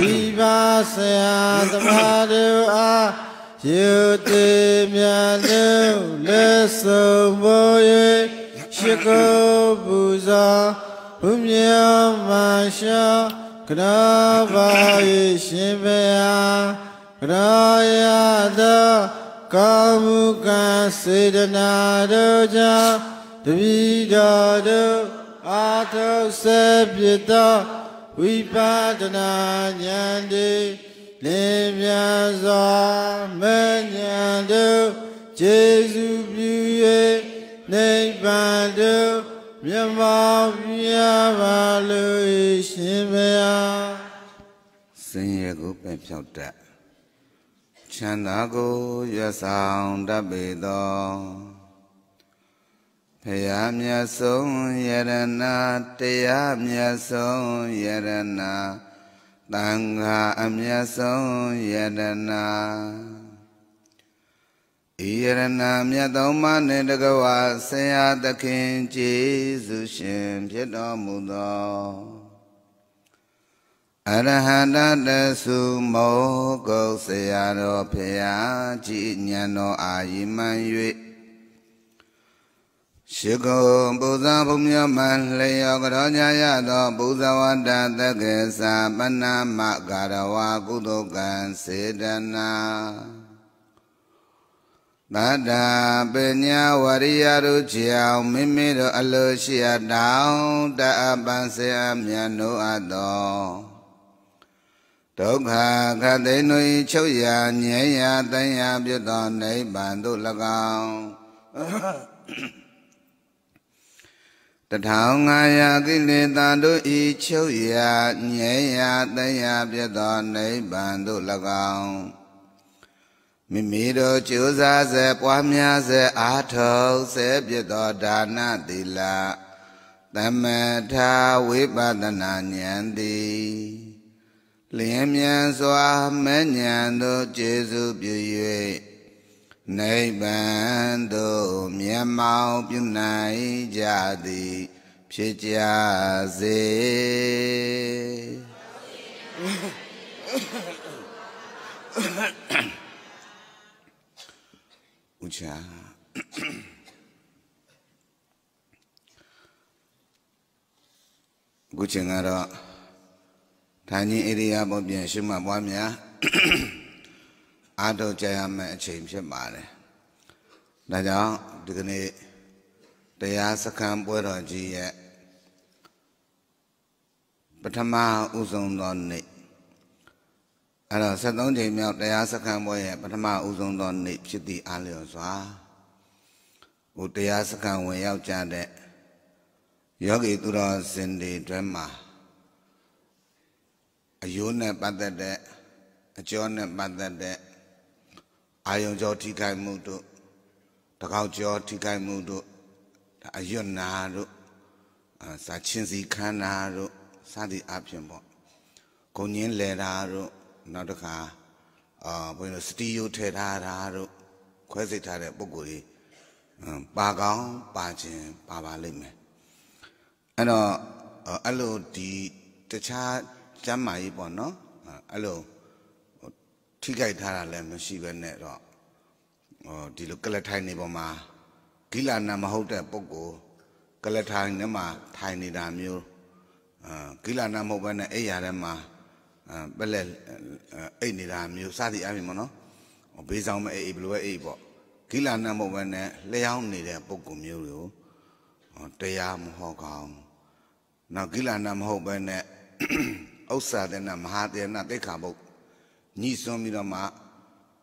မိဘဆရာသမားတို့အားယူတည်မြတ်လို့လက်ဆုံးဖို့၍ရှိကိုပူဇော်ဘုမြမရှောကနာပါ၏ရှင်ဘုရားကနာရသောကာမုကစေတနာတို့ကြောင့်တပည့်တော်တို့အာထုပ်ဆက်ပြတော်ဝိပါဒနာဉာဏ်တိလင်းမြန်စွာမဉဏ်တို့ခြေစုပြု၍နိဗ္ဗာန်တို့မြတ်မောင်ပြပါလို့ရှင်ဘုရားစင်ရကိုပင်ဖြောက်တတ်ချမ်းသာကိုရွဆောင်တတ်ပေသောဖရာမြတ်ဆုံးယရဏတရားမြတ်ဆုံးယရဏတန်ခါအမြတ်ဆုံးယရဏဤယရဏမြတ်သောမနှင့်တကဝဆရာသခင်ကျေးဇူးရှင်ဖြစ်တော်မူသောအရဟတတသုမောကုဆရာတော်ဖရာကြည်ညံတော်အာယိမံ၍ရှိကိုပူဇော်ဘုံမြမလျောကတော်ညာရသောပူဇဝတ္တသက္ကေသာပဏမကာရဝါကုသိုလ်ကံစေတနာတတ္တပညာဝရိယတို့ချေအောင်မိမိတို့အလိုရှိအတောင်တအပန်စေအမြတ်နိုးအပ်သောဒုက္ခခတ်သိနွေချုပ်ရာငြိမ်းရာတန်ရာပြုသောနိဗ္ဗာန်သို့၎င်းတထောင်ငါရာကိလေသာတို့ဤချုပ်ရာငြဲရာတန်ရာပြသောနိဗ္ဗာန်တို့၎င်းမိမိတို့ကြိုးစားစေပွားများစေအားထုတ်စေပြသောဒါနသီလသမထာဝိပဿနာဉာဏ်သည်လျင်မြန်စွာမဉဏ်တို့ကျေစုပြု၍နိဗ္ဗာန်သို့မျက်မှောင်ပြုနိုင်ကြသည် ဖြစ်ကြစေဥချာခုချိန်ကတော့ဌာနကြီးဧရိယာပေါ်ပြန်ရှုမှတ်ပွားများအာထုကြရမယ့်အချိန်ဖြစ်ပါတယ်။ဒါကြောင့်ဒီကနေ့တရားစခန်းပွဲတော်ကြီးရဲ့ပထမဥဆုံးသောနေ့အဲ့တော့73ချိန်မြောက်တရားစခန်းပွဲရဲ့ပထမဥဆုံးသောနေ့ဖြစ်သည့်အားလျော်စွာဟိုတရားစခန်းဝင်ရောက်ကြတဲ့ယောဂီသူတော်စင်တွေတွင်မှာအယိုးနဲ့ပတ်သက်တဲ့အကျော်နဲ့ပတ်သက်တဲ့အာယုံကြောထိခိုက်မှုတို့တကောက်ကြောထိခိုက်မှုတို့အယွတ်နာတို့စာချင်းစီခန်းနာတို့စသည်အပြင်ပေါ့ဂုံညင်းလဲတာတို့နောက်တစ်ခါအာဘုန်းကြီးတို့စတီယိုထဲထားတာတို့ခွဲစိတ်ထားတဲ့ပုံကိုယ်ကြီးပါကောင်းပါခြင်းပါပါလိမ့်မယ်အဲ့တော့အဲ့လိုဒီတခြားကျမ်းမာရေးပေါ့နော်အဲ့လိုထိခိုက်ထားတာလည်းမရှိပဲနဲ့တော့ဟောဒီလိုကလထိုင်နေပေါ်မှာဂိလာနာမဟုတ်တဲ့ပုဂ္ဂိုလ်ကလထိုင်ထဲမှာထိုင်နေတာမျိုးအာဂိလာနာမဟုတ်ဘဲနဲ့အိယာထဲမှာအာပက်လက်အိတ်နေတာမျိုးစသည်အပြင်ပေါ့နော်ဘေးဆောင်မအိတ်ဘလိုပဲအိတ်ပေါ့ဂိလာနာမဟုတ်ဘဲနဲ့လျှောင်းနေတဲ့ပုဂ္ဂိုလ်မျိုးတွေကိုတရားမဟုတ်ကောင်းနောက်ဂိလာနာမဟုတ်ဘဲနဲ့ဥစ္စာတဲ့နာမဟာတေနာတိခါဘုတ်ညှိစွန်းပြီးတော့မှ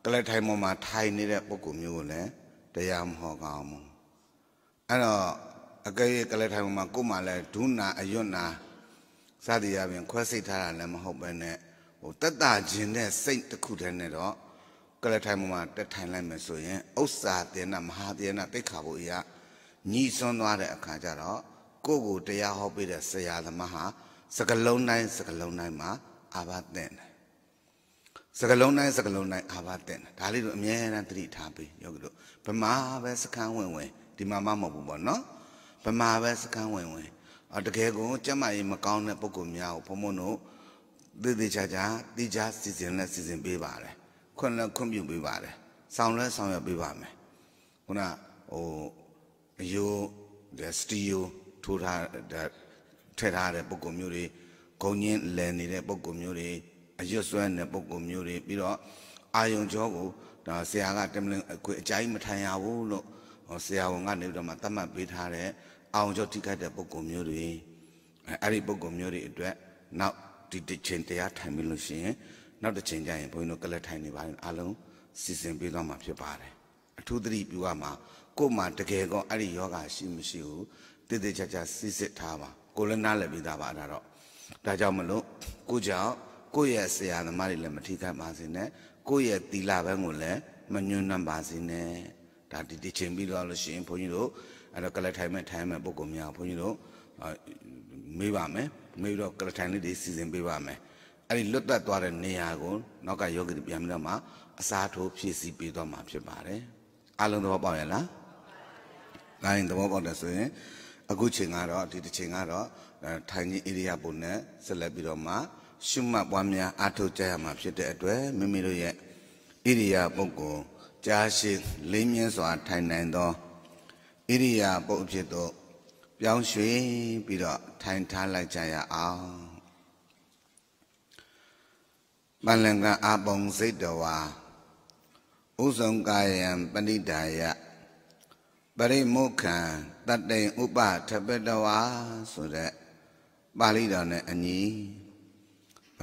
ကလက်ထိုင်ပေါ်မှာထိုင်နေတဲ့ပုဂ္ဂိုလ်မျိုးကိုလည်းတရားမဟောကောင်းဘူးအဲ့တော့အကယ်၍ကလက်ထိုင်ပေါ်မှာကိုယ်မှလည်းဒုနာအယွတ်နာစသည်အပြင်ခွဲစိတ်ထားတာလည်းမဟုတ်ပဲနဲ့ဟိုတက်တာခြင်းတဲ့စိတ်တစ်ခုတည်းနဲ့တော့ကလထိုင်မှာတက်ထိုင်လိုက်မယ်ဆိုရင်ဥစ္စာတေနမဟာတေနတိခါဘုရားညီဆွန်းသွားတဲ့အခါကျတော့ကိုယ့်ကိုတရားဟောပေးတဲ့ဆရာသမားဟာစကလုံးတိုင်းစကလုံးတိုင်းမှာအာဘသင့်တယ်စကလုံးတိုင်းစကလုံးတိုင်းအာဘတဲ့ဒါလေးတို့အမြဲတမ်းသတိထားပေးယောဂီတို့ဗမာပဲစကန်းဝင်ဝင်ဒီမှာမှမဟုတ်ဘူးပေါ့နော်ဗမာပဲစကန်းဝင်ဝင်အတကယ်ကိုကျမကြီးမကောင်းတဲ့ပုံကများကိုဘုံဘုံတို့သေသေးချာချာတိကျစီစဉ်နဲ့စီစဉ်ပေးပါတယ်ခွင့်လည်းခွင့်ပြုပေးပါတယ်ဆောင်လည်းဆောင်ရပေးပါမယ်ခုနဟိုအယိုးစတီယိုထိုးထားထည့်ထားတဲ့ပုံကမျိုးတွေဂုံညင်းလည်နေတဲ့ပုံကမျိုးတွေအရွတ်စွမ်းတဲ့ပုံကိုမျိုးတွေပြီးတော့အာယုံကျောကိုဒါဆရာကတမလင်အခွေအကြိုင်းမထိုင်ရဘူးလို့ဆရာဝန်ကနေပြီးတော့မှသတ်မှတ်ပေးထားတဲ့အာယုံကျောထိခိုက်တဲ့ပုံကိုမျိုးတွေအဲ့ဒီပုံကိုမျိုးတွေအတွက် နောက်ဒီတစ်ချိန်တရားထိုင်ပြီလို့ရှိရင်နောက်တစ်ချိန်ကျရင်ဘုန်းကြီးတို့ကလက်ထိုင်နေပါတယ်အားလုံးစီစဉ်ပေးသွားမှာဖြစ်ပါတယ်အထူးသတိပြုရမှာကို့မှာတကယ်ကောအဲ့ဒီယောဂရှိမရှိကိုတည်တည်ချာချာစစ်စစ်ထားပါကိုလည်းနားလည်ပြီးသားပါအဲ့ဒါတော့ဒါကြောင့်မလို့ကိုကြောင့်ကိုယ့်ရဲ့ဆရာသမားတွေလည်းမထိခိုက်ပါစေနဲ့ကိုယ့်ရဲ့သီလဘန်းကိုလည်းမညွန့်နှံ့ပါစေနဲ့ဒါဒီဒီချိန်ပြီးတော့လို့ရှိရင်ဘုန်းကြီးတို့အဲ့တော့ကလထိုင်မဲ့ထိုင်မဲ့ပုံကောင်များဘုန်းကြီးတို့မေးပါမယ်မေးပြီးတော့ကလထိုင်လေးတွေစီစဉ်ပေးပါမယ်အဲ့ဒီလွတ်သက်သွားတဲ့နေရာကိုနောက်ကယောဂီတွေပြန်ပြီးတော့မှအစားထိုးဖြည့်ဆည်းပေးသွားမှာဖြစ်ပါတယ်အလုံးသဘောပေါက်ရလားလိုင်းသဘောပေါက်တယ်ဆိုရင်အခုချိန်ကတော့ဒီတစ်ချိန်ကတော့ထိုင်ခြင်းဣရိယာပုနဲ့ဆက်လက်ပြီးတော့မှရှုမှတ်ပွားများအားထုတ်ကြရမှာဖြစ်တဲ့အတွက်မိမိတို့ရဲ့ဣရိယာပုဂ္ဂိုလ်ကြာရှည်လင်းမြန်းစွာထိုင်နိုင်သောဣရိယာပုဂ္ဂိုလ်ဖြစ်သောပြောင်းရွှေ့ပြီးတော့ထိုင်ထားလိုက်ကြရအောင်မလင်္ကအပုံစိတ်တော်ဝါဥဆုံးကာယံပဏိဒါယပရိမုခံတတ္တိံဥပထပတဝါဆိုတဲ့ပါဠိတော်နဲ့အညီ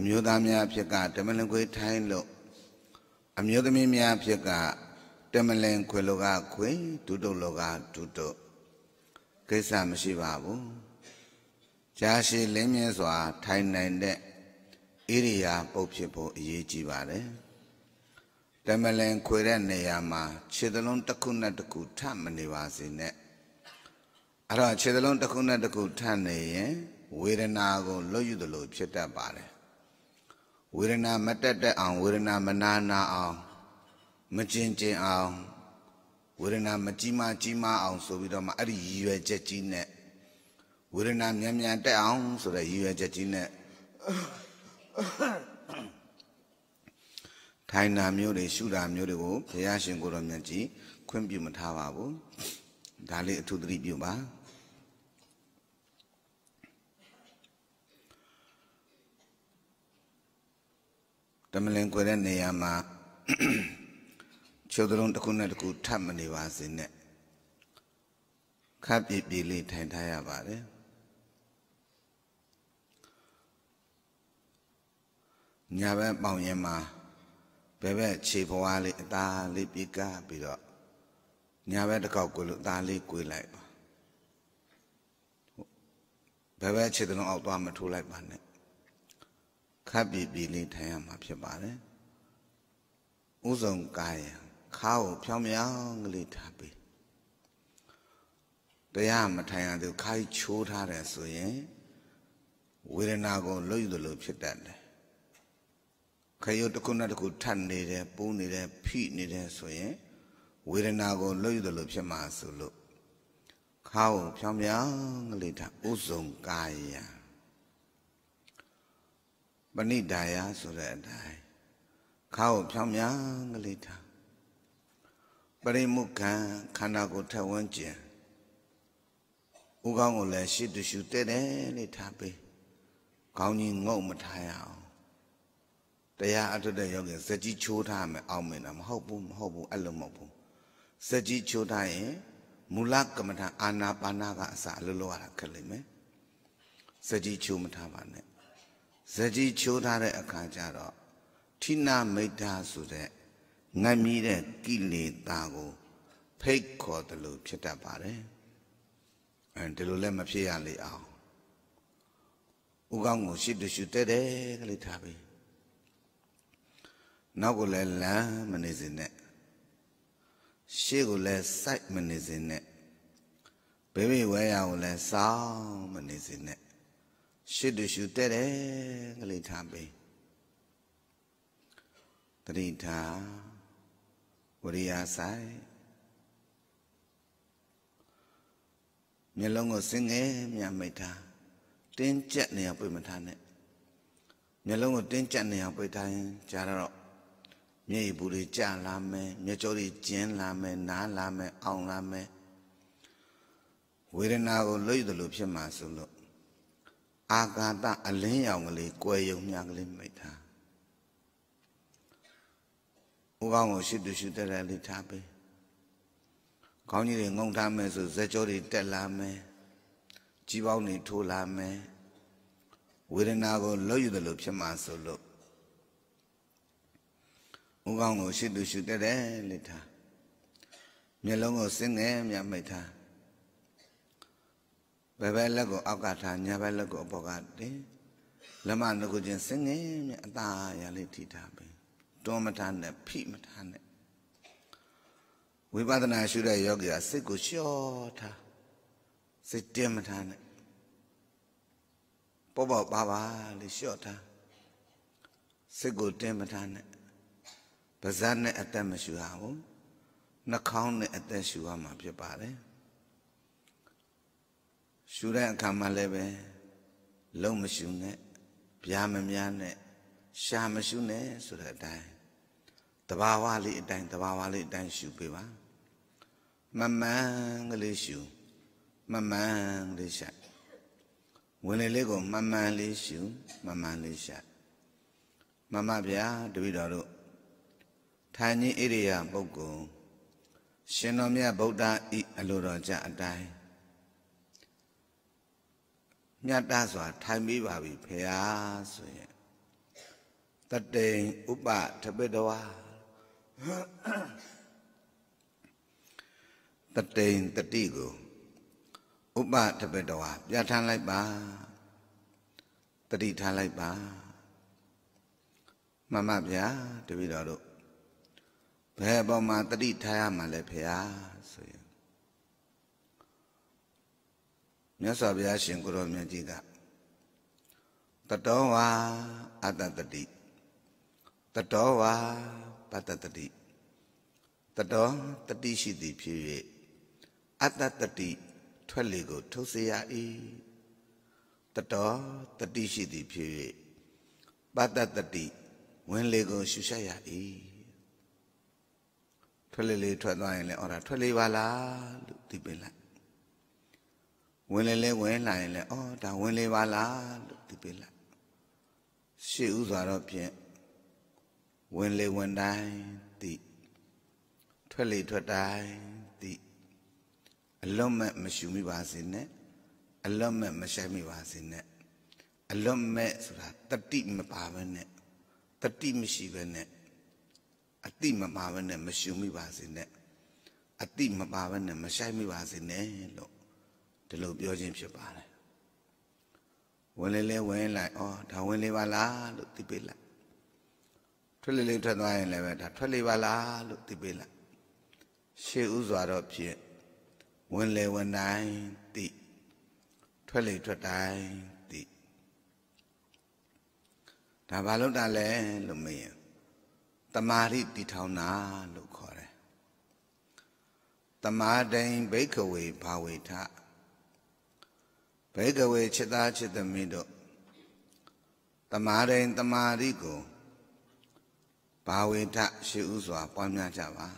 အမျိုးသားများအဖြစ်က တမလင်ခွေထိုင်းလို့အမျိုးသမီးများအဖြစ်ကတမလင်ခွေလောကခွေဒုတုလောကဒုတုကိစ္စမရှိပါဘူး။ကြာရှည်လင်းမြဲစွာ ထိုင်နိုင်တဲ့ဣရိယာပုတ်ဖြစ်ဖို့အရေးကြီးပါတယ်။တမလင်ခွေတဲ့နေရာမှာခြေသလုံးတစ်ခုနဲ့တစ်ခုထပ်မနေပါစေနဲ့။အဲ့တော့ခြေသလုံးတစ်ခုနဲ့တစ်ခုထပ်နေရင်ဝေဒနာကိုလွတ်ယူသလိုဖြစ်တတ်ပါတယ်ဝေဒနာမတက်တက်အောင်ဝေဒနာမနာနာအောင်မကျင်ကျင်အောင်ဝေဒနာမကြီးမကြီးမအောင်ဆိုပြီးတော့မှအဲ့ဒီရည်ရွယ်ချက်ကြီးနဲ့ဝေဒနာမြန်မြန်တက်အောင်ဆိုတဲ့ရည်ရွယ်ချက်ကြီးနဲ့ထိုင်နာမျိုးတွေရှုတာမျိုးတွေကိုဘုရားရှင်ကိုယ်တော်မြတ်ကြီးခွင့်ပြုမထားပါဘူးဒါလေးအထူးသတိပြုပါတမလင်ကွယ်တဲ့နေရာမှာချုပ်သလုံးတစ်ခုနဲ့တစ်ခုထပ်မနေပါစေနဲ့ခပ်ပြပြလေးထိုင်ထားရပါတယ်ညာဘက်ပေါင်ရင်မှာဘယ်ဘက် ခြေဖွားလေးအသားလေးပြေကားပြီးတော့ညာဘက်တစ်ကောက်ကိုလို့အသားလေးကိုလိုက်ပါဘယ်ဘက်ခြေသလုံးအောက်သွားမထိုးလိုက်ပါနဲ့ခပ်ပြီပြီလေးထိုင်ရမှာဖြစ်ပါတယ်ဥဆုံးကာယခါကိုဖြောင်းမြောင်းကလေးထားပေးတရားမထိုင်ရသူခါကြီးချိုးထားတယ်ဆိုရင် ဝေဒနာကိုလွတ်ယူလို့ဖြစ်တတ်တယ်ခရုတ်တစ်ခုနဲ့တစ်ခုထပ်နေတယ်ပူးနေတယ်ဖိနေတယ်ဆိုရင်ဝေဒနာကိုလွတ်ယူလို့ဖြစ်မှာဆိုလို့ခါကိုဖြောင်းမြောင်းကလေးထားဥဆုံးကာယပဏိဒါယဆိုတဲ့အတိုင်းခါကိုဖြောင်းများကလေးထားပရိမုခံခန္ဓာကိုယ်ထက်ဝန်းကျင်ဥကောင်းကိုလည်းရှစ်တူရှူတဲ့တယ်လေးထားပေးခေါင်းကြီးငုံမထားရအောင်တရားအထုတ်တဲ့ယောဂီဇက်ကြီးချိုးထားမယ်အောင်မင်းတာမဟုတ်ဘူးမဟုတ်ဘူးအဲ့လိုမဟုတ်ဘူးဇက်ကြီးချိုးထားရင်မူလကမ္မထာအာနာပါနာကအစအလိုလိုရတာခက်လိမ့်မယ်ဇက်ကြီးချိုးမထားပါနဲ့ဇတိချိုးထားတဲ့အခါကျတော့ထိနာမိတ်တာဆိုတဲ့ငတ်မြီးတဲ့ကိလေသာကို ဖိတ်ခေါ်တယ်လို့ဖြစ်တတ်ပါတယ်အဲဒီလိုလည်းမဖြစ်ရလေအောင်ဥကောင်းကိုရှိတရှုတဲ့တဲ့ကလေးထားပြီးနောက်ကိုလည်းလမ်းမနေစင်နဲ့ရှေ့ကိုလည်းစိုက်မနေစင်နဲ့ဘေးဘေးဝဲရကိုလည်းစောင်းမနေစင်နဲ့ရှုတရှုတဲ့တယ်ကလေးထားပေးတတိထားဝရိယဆိုင်မျက်လုံးကိုစင်ငယ်မြမိတ်ထားတင်းကြက်နေအောင်ပြိမထားနဲ့မျက်လုံးကိုတင်းကြက်နေအောင်ပြိထားရင်ကြာတော့မျက်ရည်ပူတွေကျလာမယ်မျက်ကြောတွေကျဉ်လာမယ်နားလာမယ်အောင်လာမယ်ဝေဒနာကိုလွတ်ရသလိုဖြစ်မှာဆိုလို့အာကာသအလင်းရောင်ကလေးကွယ်ယုံမြကလေးမိတ်တာဦးကောင်းကိုရှိတူရှိတဲ့တဲ့လေးထားပေးခေါင်းကြီးတွေငုံထားမယ်ဆိုဇက်ကြောတွေတက်လာမယ်ကြီးပေါင်းတွေထိုးလာမယ်ဝေဒနာကိုလွတ်ယူတယ်လို့ဖြစ်မှာဆိုလို့ဦးကောင်းကိုရှိတူရှိတဲ့တဲ့လေးထားမျက်လုံးကိုစင်းငယ်မြတ်မိတ်ထားဘယ်ဘက်လက်ကိုအောက်ကထားညာဘက်လက်ကိုအပေါ်ကတင်လက်မနှုတ်ချင်းစင်းငင်းမြအသာရလေးထိထားပြီတွန်းမထားနဲ့ဖိမထားနဲ့ဝိပဿနာရှုတဲ့ယောဂီကစိတ်ကိုလျှော့ထားစိတ်တင်းမထားနဲ့ပေါ်ပေါ်ပါပါလေးလျှော့ထားစိတ်ကိုတင်းမထားနဲ့ပါးစပ်နဲ့အသက်မရှူရဘူးနှာခေါင်းနဲ့အသက်ရှူရမှာဖြစ်ပါတယ်ရှူတဲ့အခါမှာလည်းပဲလုံးမရှူနဲ့ဗျာမများနဲ့ရှာမရှူနဲ့ဆိုတဲ့အတိုင်းတဘာဝလေးအတိုင်းတဘာဝလေးအတိုင်းရှူပေးပါမမှန်ကလေးရှူမမှန်လေးရှာဝင်လေလေးကိုမမှန်လေးရှူမမှန်လေးရှာမမဗျာတပည့်တော်တို့ထာညိဣရိယာပုဂ္ဂိုလ်ရှင်တော်မြတ်ဗုဒ္ဓဤအလိုတော်ကြအတိုင်းမြတ်တစွာ ထိုင်ပြီးပါပြီဖရာဆိုရင်တတိန်ဥပထပိတဝါတတိန်တတိကိုဥပထပိတဝါပြဋ္ဌာန်းလိုက်ပါတတိထားလိုက်ပါ မမဗျာတပည့်တော်တို့ဘယ်အပေါ်မှာတတိထားရမှာလဲဖရာဆိုရင်မြတ်စွာဘုရားရှင်ကိုရောမြတ်ကြီးကတတောဝါအတ္တတတိတတောဝါပတ္တတတိတတောတတိရှိသည်ဖြစ်၍အတ္တတတိထွက်လေကို ထုတ်เสียရ၏တတောတတိရှိသည်ဖြစ်၍ပတ္တတတိဝင်လေကိုရှုရှာရ၏ထွက်လေလေထွက်သွားရင်လည်းအော်ဒါထွက်လေပါလားလို့ဒီပင်လိုက်ဝင်လေလဲဝင်လာရင်လဲအော်ဒါဝင်လေပါလားလို့ဒီပေးလိုက်ရှေ့ဥစွာတော့ဖြင့်ဝင်လေဝင်တိုင်းတိထွက်လေထွက်တိုင်းတိအလွတ်မဲ့မရှူမိပါစေနဲ့အလွတ်မဲ့မရှိုက်မိပါစေနဲ့အလွတ်မဲ့ဆိုတာတတိမပါဘဲနဲ့တတိမရှိဘဲနဲ့အတိမပါဘဲနဲ့မရှူမိပါစေနဲ့အတိမပါဘဲနဲ့မရှိုက်မိပါစေနဲ့လို့ဒီလိုပြောခြင်းဖြစ်ပါတယ်ဝင်လေလေဝင်လိုက်ဩဒါဝင်လေပါလားလို့သိပေးလိုက်ထွက်လေလေထွက်သွားရင်လည်းပဲဒါထွက်လေပါလားလို့သိပေးလိုက်ရှေ့ဥစွာတော့ဖြင့်ဝင်လေဝင်တိုင်းသိထွက်လေထွက်တိုင်းသိဒါဘာလို့တာလဲလို့မေးရင်တမာတိတည်ထောင်တာလို့ခေါ်တယ်တမာတိန်ဘိက္ခဝေဘာဝေထဘဲကဝေချစ်သားချစ်သမီးတို့တမာရိန်တမာရိကိုဘာဝေထရှိဥစွာပွားများကြပါ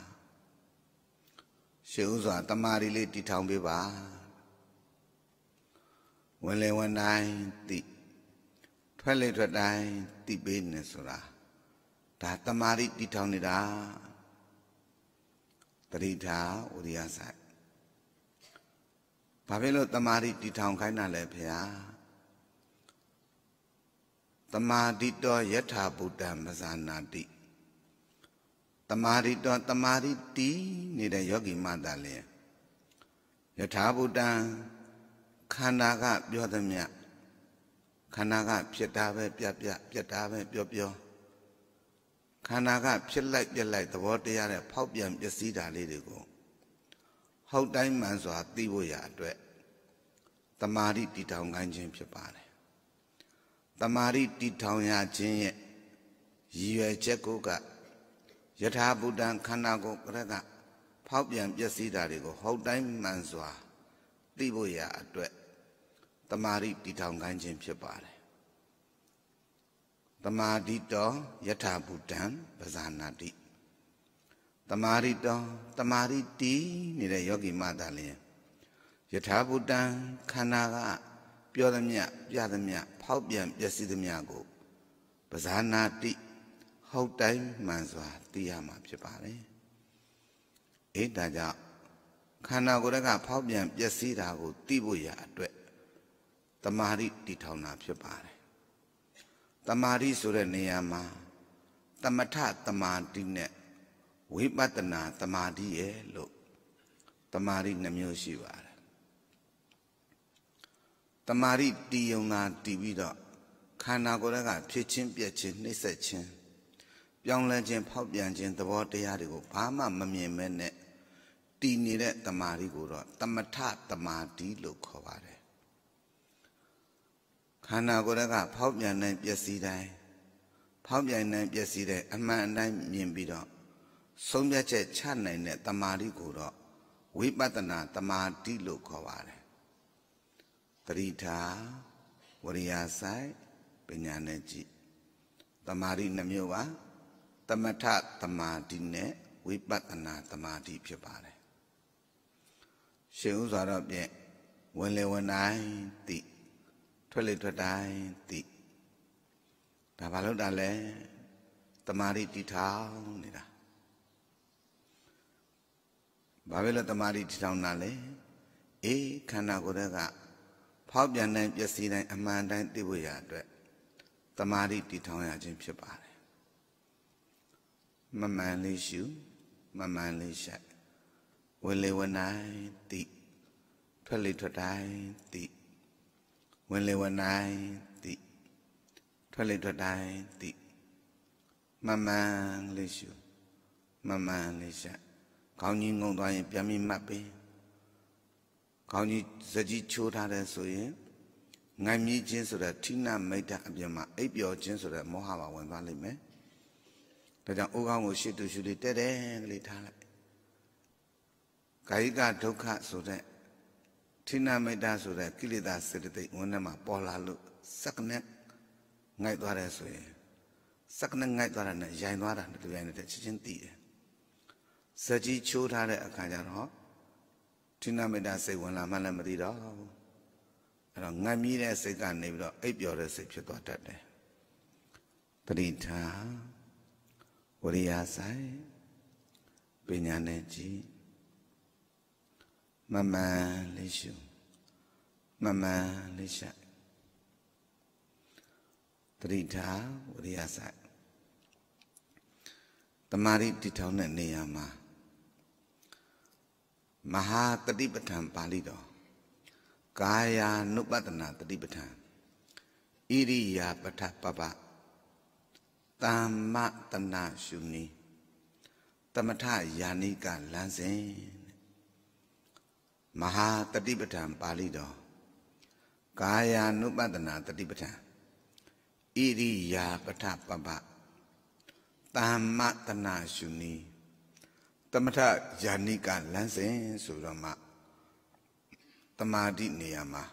ရှိဥစွာတမာရီလေးတည်ထောင်ပေးပါဝင်လေဝင်တိုင်းတိထွက်လေထွက်တိုင်းတိပေးနေဆိုတာဒါတမာရီတည်ထောင်နေတာတတိထာဝရိယဆိုင်ဘာဖြစ်လို့တမာတိတီထောင်ခိုင်းတာလဲဖေဟာတမာတိတော်ယထာဘုဒ္ဓမဇာနာတိတမာတိတော်တမာတိတီနေတဲ့ယောဂီမတာလျင်ယထာဘုဒ္ဓခန္ဓာကပြောသမျှခန္ဓာကဖြစ်တာပဲပြပြပြတာပဲပြောပြောခန္ဓာကဖြစ်လိုက်ပြလိုက်သဘောတရားနဲ့ဖောက်ပြန်ပျက်စီးတာလေးတွေကိုဟုတ်တိုင်းမှန်စွာသိဖို့ရအတွက်တမာရီတည်ထောင်ခိုင်းခြင်းဖြစ်ပါတယ်။တမာရီတည်ထောင်ရခြင်းရဲ့ရည်ရွယ်ချက်ကိုကယထာဘူတံခန္ဓာကိုယ်ကရကဖောက်ပြန်ပျက်စီးတာတွေကို ဟုတ်တိုင်းမှန်စွာသိဖို့ရအတွက်တမာရီတည်ထောင်ခိုင်းခြင်းဖြစ်ပါတယ်။တမာတိတောယထာဘူတံပဇာနာတိတမာရီတောင်းတမာရီတီးနေတဲ့ယောဂီမသားလျင်ယထာဘူတံခန္ဓာက ပြောသမျှပြသမျှဖောက်ပြန်ပျက်စီးသမျှကိုပဇာနာတိဟုတ်တိုင်းမှန်စွာသိရမှာဖြစ်ပါတယ်။အေးဒါကြောင့်ခန္ဓာကိုယ်ကဖောက်ပြန်ပျက်စီးတာကိုသိဖို့ရအတွက်တမာရီတည်ထောင်တာဖြစ်ပါတယ်။တမာရီဆိုတဲ့နေရာမှာတမထတမာတိနဲ့ဝိပဿနာတမာတိရဲ့လို့တမာတိနှမျိုးရှိပါတယ်တမာတိတည်ယုံတာတည်ပြီးတော့ခန္ဓာကိုယ်ကဖြစ်ချင်းပြက်ချင်းနှိမ့်ဆက်ချင်းပြောင်းလဲခြင်းဖောက်ပြန်ခြင်းသဘောတရားတွေကိုဘာမှမမြင်မဲနဲ့တည်နေတဲ့တမာတိကိုတော့တမထတမာတိလို့ခေါ်ပါတယ်ခန္ဓာကိုယ်ကဖောက်ပြန်နိုင်ပျက်စီးတိုင်းဖောက်ပြန်နိုင်ပျက်စီးတဲ့အမှန်အတိုင်းမြင်ပြီးတော့ဆုံးဖြတ်ချက်ချနိုင်တဲ့တမာတိကိုတော့ဝိပဿနာတမာတိလို့ခေါ်ပါတယ်တတိထာဝရိယဆိုင်ပညာနဲ့ကြည့်တမာတိနှမျိုးပါတမထတမာတိနဲ့ဝိပဿနာတမာတိဖြစ်ပါတယ်ရှင်ဥစွာတော့ဖြင့်ဝင်လေဝင်တိုင်းတိထွက်လေထွက်တိုင်းတိဒါဘာလို့တာလဲတမာတိတီထောင်နေတာဘာပဲလို့တမာတိထီထောင်တာလဲအေးခန္ဓာကိုယ်တက်ကဖောက်ပြန်တိုင်းပျက်စီးတိုင်းအမှန်တိုင်းသိဖို့ရအတွက်တမာတိတည်ထောင်ရခြင်းဖြစ်ပါတယ်မမှန်လေးရှုမမှန်လေးရှိုက်ဝင်လေဝင်တိုင်းသိထွက်လေထွက်တိုင်းသိဝင်လေဝင်တိုင်းသိထွက်လေထွက်တိုင်းသိမမှန်လေးရှုမမှန်လေးရှိုက်ခေါင်းကြီးငုံသွားရင်ပြန်ပြီးမှတ်ပေးခေါင်းကြီးစကြီးချိုးထားတယ်ဆိုရင်ငိုင်မြည်ခြင်းဆိုတဲ့ထိနာမိတ်တအပြင်မှာအိပ်ပျော်ခြင်းဆိုတဲ့မောဟပါဝင်သွားလိမ့်မယ်ဒါကြောင့်အိုးကောင်းကိုရှစ်တူရှူလေးတဲ့တဲ့ကလေးထားလိုက်ကာယကဒုက္ခဆိုတဲ့ထိနာမိတ်တဆိုတဲ့ကိလေသာစေတသိက်ဝန်ထဲမှာပေါ်လာလို့စက္ကနဲ့ငိုက်သွားတယ်ဆိုရင်စက္ကနဲ့ငိုက်သွားတာနဲ့ရိုင်သွားတာတူရိုင်တဲ့ချက်ချင်းတည်တယ်ဇကြီးချိုးထားတဲ့အခါကျတော့ဒိနမိတာစိတ်ဝင်လာမှလည်းမသိတော့ဘူးအဲ့တော့ငတ်မြီးတဲ့စိတ်ကနေပြီးတော့အိပ်ပျော်တဲ့စိတ်ဖြစ်သွားတတ်တယ်တတိထာဝရိယဆိုင်ပညာနဲ့ကြည်မမှန်လေးရှုမမှန်လေးရှက်တတိထာဝရိယဆိုင်တမာရီတည်ထောင်တဲ့နေရာမှာမဟာတတိပဋ္ဌံပါဠိတော်ကာယာနုပတနာတတိပဋ္ဌံဣရိယာပဋ္ဌပပတမ္မတနာရှုနီတမထယာနိကလန်းစဉ်မဟာတတိပဋ္ဌံပါဠိတော်ကာယာနုပတနာတတိပဋ္ဌံဣရိယာပဋ္ဌပပတမ္မတနာရှုနီသမထယာနိကလမ်းစဉ်ဆိုတော့မှတမာတိနေရာမှာ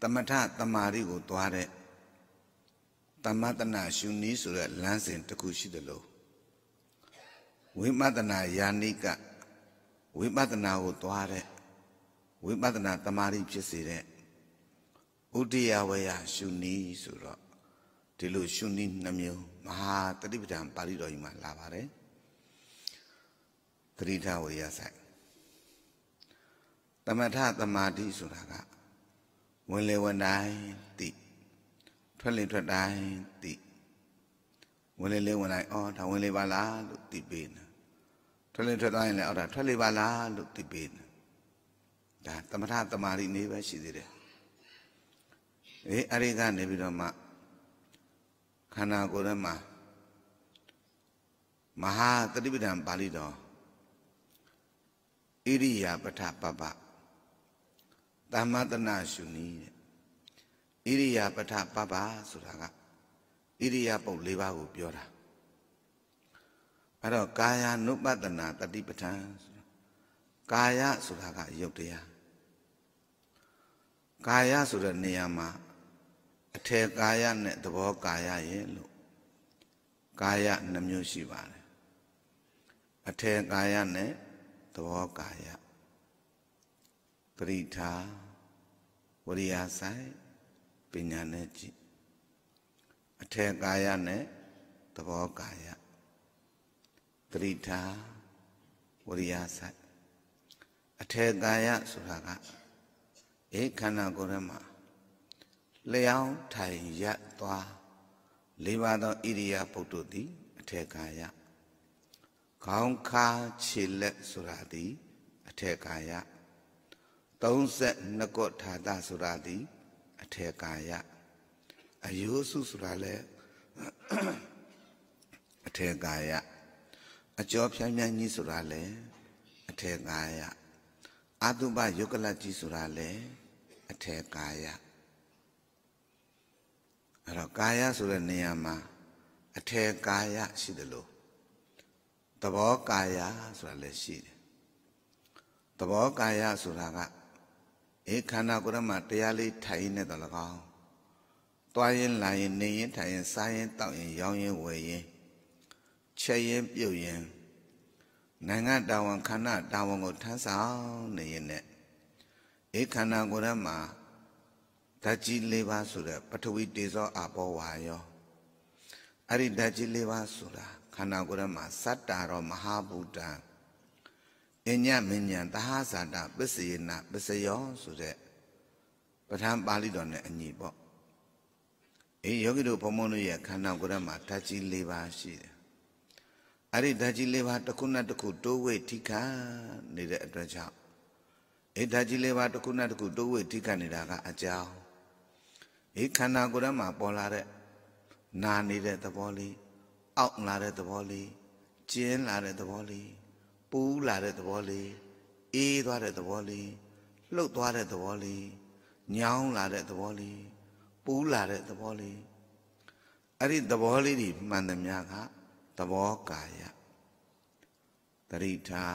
သမထတမာတိကိုသွားတဲ့တမတနာရှုနည်းဆိုတဲ့လမ်းစဉ်တစ်ခုရှိတယ်လို့ဝိပဿနာယာနိကဝိပဿနာကိုသွားတဲ့ဝိပဿနာတမာတိဖြစ်စေတဲ့ဥတ္တယဝေယရှုနည်းဆိုတော့ဒီလိုရှုနည်းနှမျိုးမဟာတတိပဒံပါဠိတော်ကြီးမှာ လာပါတယ်သတိထားဝေရဆိုင်တမထသမာဓိဆိုတာကဝင်လေဝင်တိုင်းသိထွက်လေထွက်တိုင်းသိဝင်လေလေဝင်တိုင်းအော်ဒါဝင်လေပါလားလို့သိပေးနေထွက်လေထွက်တိုင်းလည်းအော်ဒါထွက်လေပါလားလို့သိပေးနေဒါတမထသမာဓိနေပဲရှိသေးတယ်အေးအရိကနေပြီးတော့မှခန္ဓာကိုယ်ထဲမှာမဟာတတိပဒံပါဠိတော်ဣရိယာပထပပသမ္မတနာရှုနီးတဲ့ဣရိယာပထပပဆိုတာကဣရိယာပုတ်၄ပါးကို ပြောတာအဲ့တော့ကာယ ानु ပတနာတတိပဋ္ဌာန်ဆိုတာကာယဆိုတာကရုပ်တရားကာယဆိုတဲ့နေရာမှာအထေကာယနဲ့သဘောကာယရဲ့လို့ကာယနှမျိုးရှိပါတယ်အထေကာယနဲ့သဘောကာယပရိထာဝရိယဆိုင်ပညာနဲ့ကြည့်အထက်ကာယနဲ့သဘောကာယပရိထာဝရိယဆိုင်အထက်ကာယဆိုတာကအေခန္ဓာကိုယ်ထဲမှာလျောင်းထိုင်ရပ်သွားလေးပါးသောဣရိယာပုတ္တသည်အထက်ကာယခေါင်းခါခြေလက်ဆိုတာသည်အထက်ကာယ32ကောထာတာဆိုတာသည်အထက်ကာယအယောစုဆိုတာလဲအထက်ကာယအကျော်ဖြန်းဖြန်းကြီးဆိုတာလဲအထက်ကာယအာတုပယုကလကြီးဆိုတာလဲအထက်ကာယအဲ့တော့ကာယဆိုတဲ့နေရာမှာအထယ်ကာယရှိတယ်လို့သဘောကာယဆိုတာလည်းရှိတယ်သဘောကာယဆိုတာကအေခန္ဓာကိုယ်ထဲမှာတရားလေးထိုင်နေတယ်လကောင်းသွားရင်လာရင်နေရင်ထိုင်ရင်စားရင်တောက်ရင်ရောင်းရင်ဝယ်ရင်ချက်ရင်ပြုတ်ရင်နိုင်ငံတာဝန်ခန္ဓာတာဝန်ကိုထမ်းဆောင်နေရင်နဲ့အေခန္ဓာကိုယ်ထဲမှာဓာတ်ကြီး၄ပါးဆိုတဲ့ပထဝီတေဇောအဘောဝါယောအဲ့ဒီဓာတ်ကြီး၄ပါးဆိုတာခန္ဓာကိုယ်ထဲမှာစတ္တာရောမဟာဗုဒ္ဓံအညမဉ္ဉံသဟဇာတပစ္စယေနပစ္စယောဆိုတဲ့ပဋ္ဌာန်းပါဠိတော်နဲ့အညီပေါ့အေးယောဂီတို့ဘုံဘုံတို့ရဲ့ခန္ဓာကိုယ်ထဲမှာဓာတ်ကြီး၄ပါးရှိတယ်အဲ့ဒီဓာတ်ကြီး၄ပါးတစ်ခုနဲ့တစ်ခုတိုးဝိထိခာနေတဲ့အတွက်ကြောင့်အေးဓာတ်ကြီး၄ပါးတစ်ခုနဲ့တစ်ခုတိုးဝိထိခာနေတာကအကြောင်းအေးခန္ဓာကိုယ်ထဲမှာပေါ်လာတဲ့နာနေတဲ့သဘောလေးအောင့်လာတဲ့သဘောလေးကျင်းလာတဲ့သဘောလေးပူးလာတဲ့သဘောလေးအေးသွားတဲ့သဘောလေးလှုပ်သွားတဲ့သဘောလေးညောင်းလာတဲ့သဘောလေးပူးလာတဲ့သဘောလေးအဲ့ဒီသဘောလေးတွေမှန်သမျှကသဘောကာယတရိထာ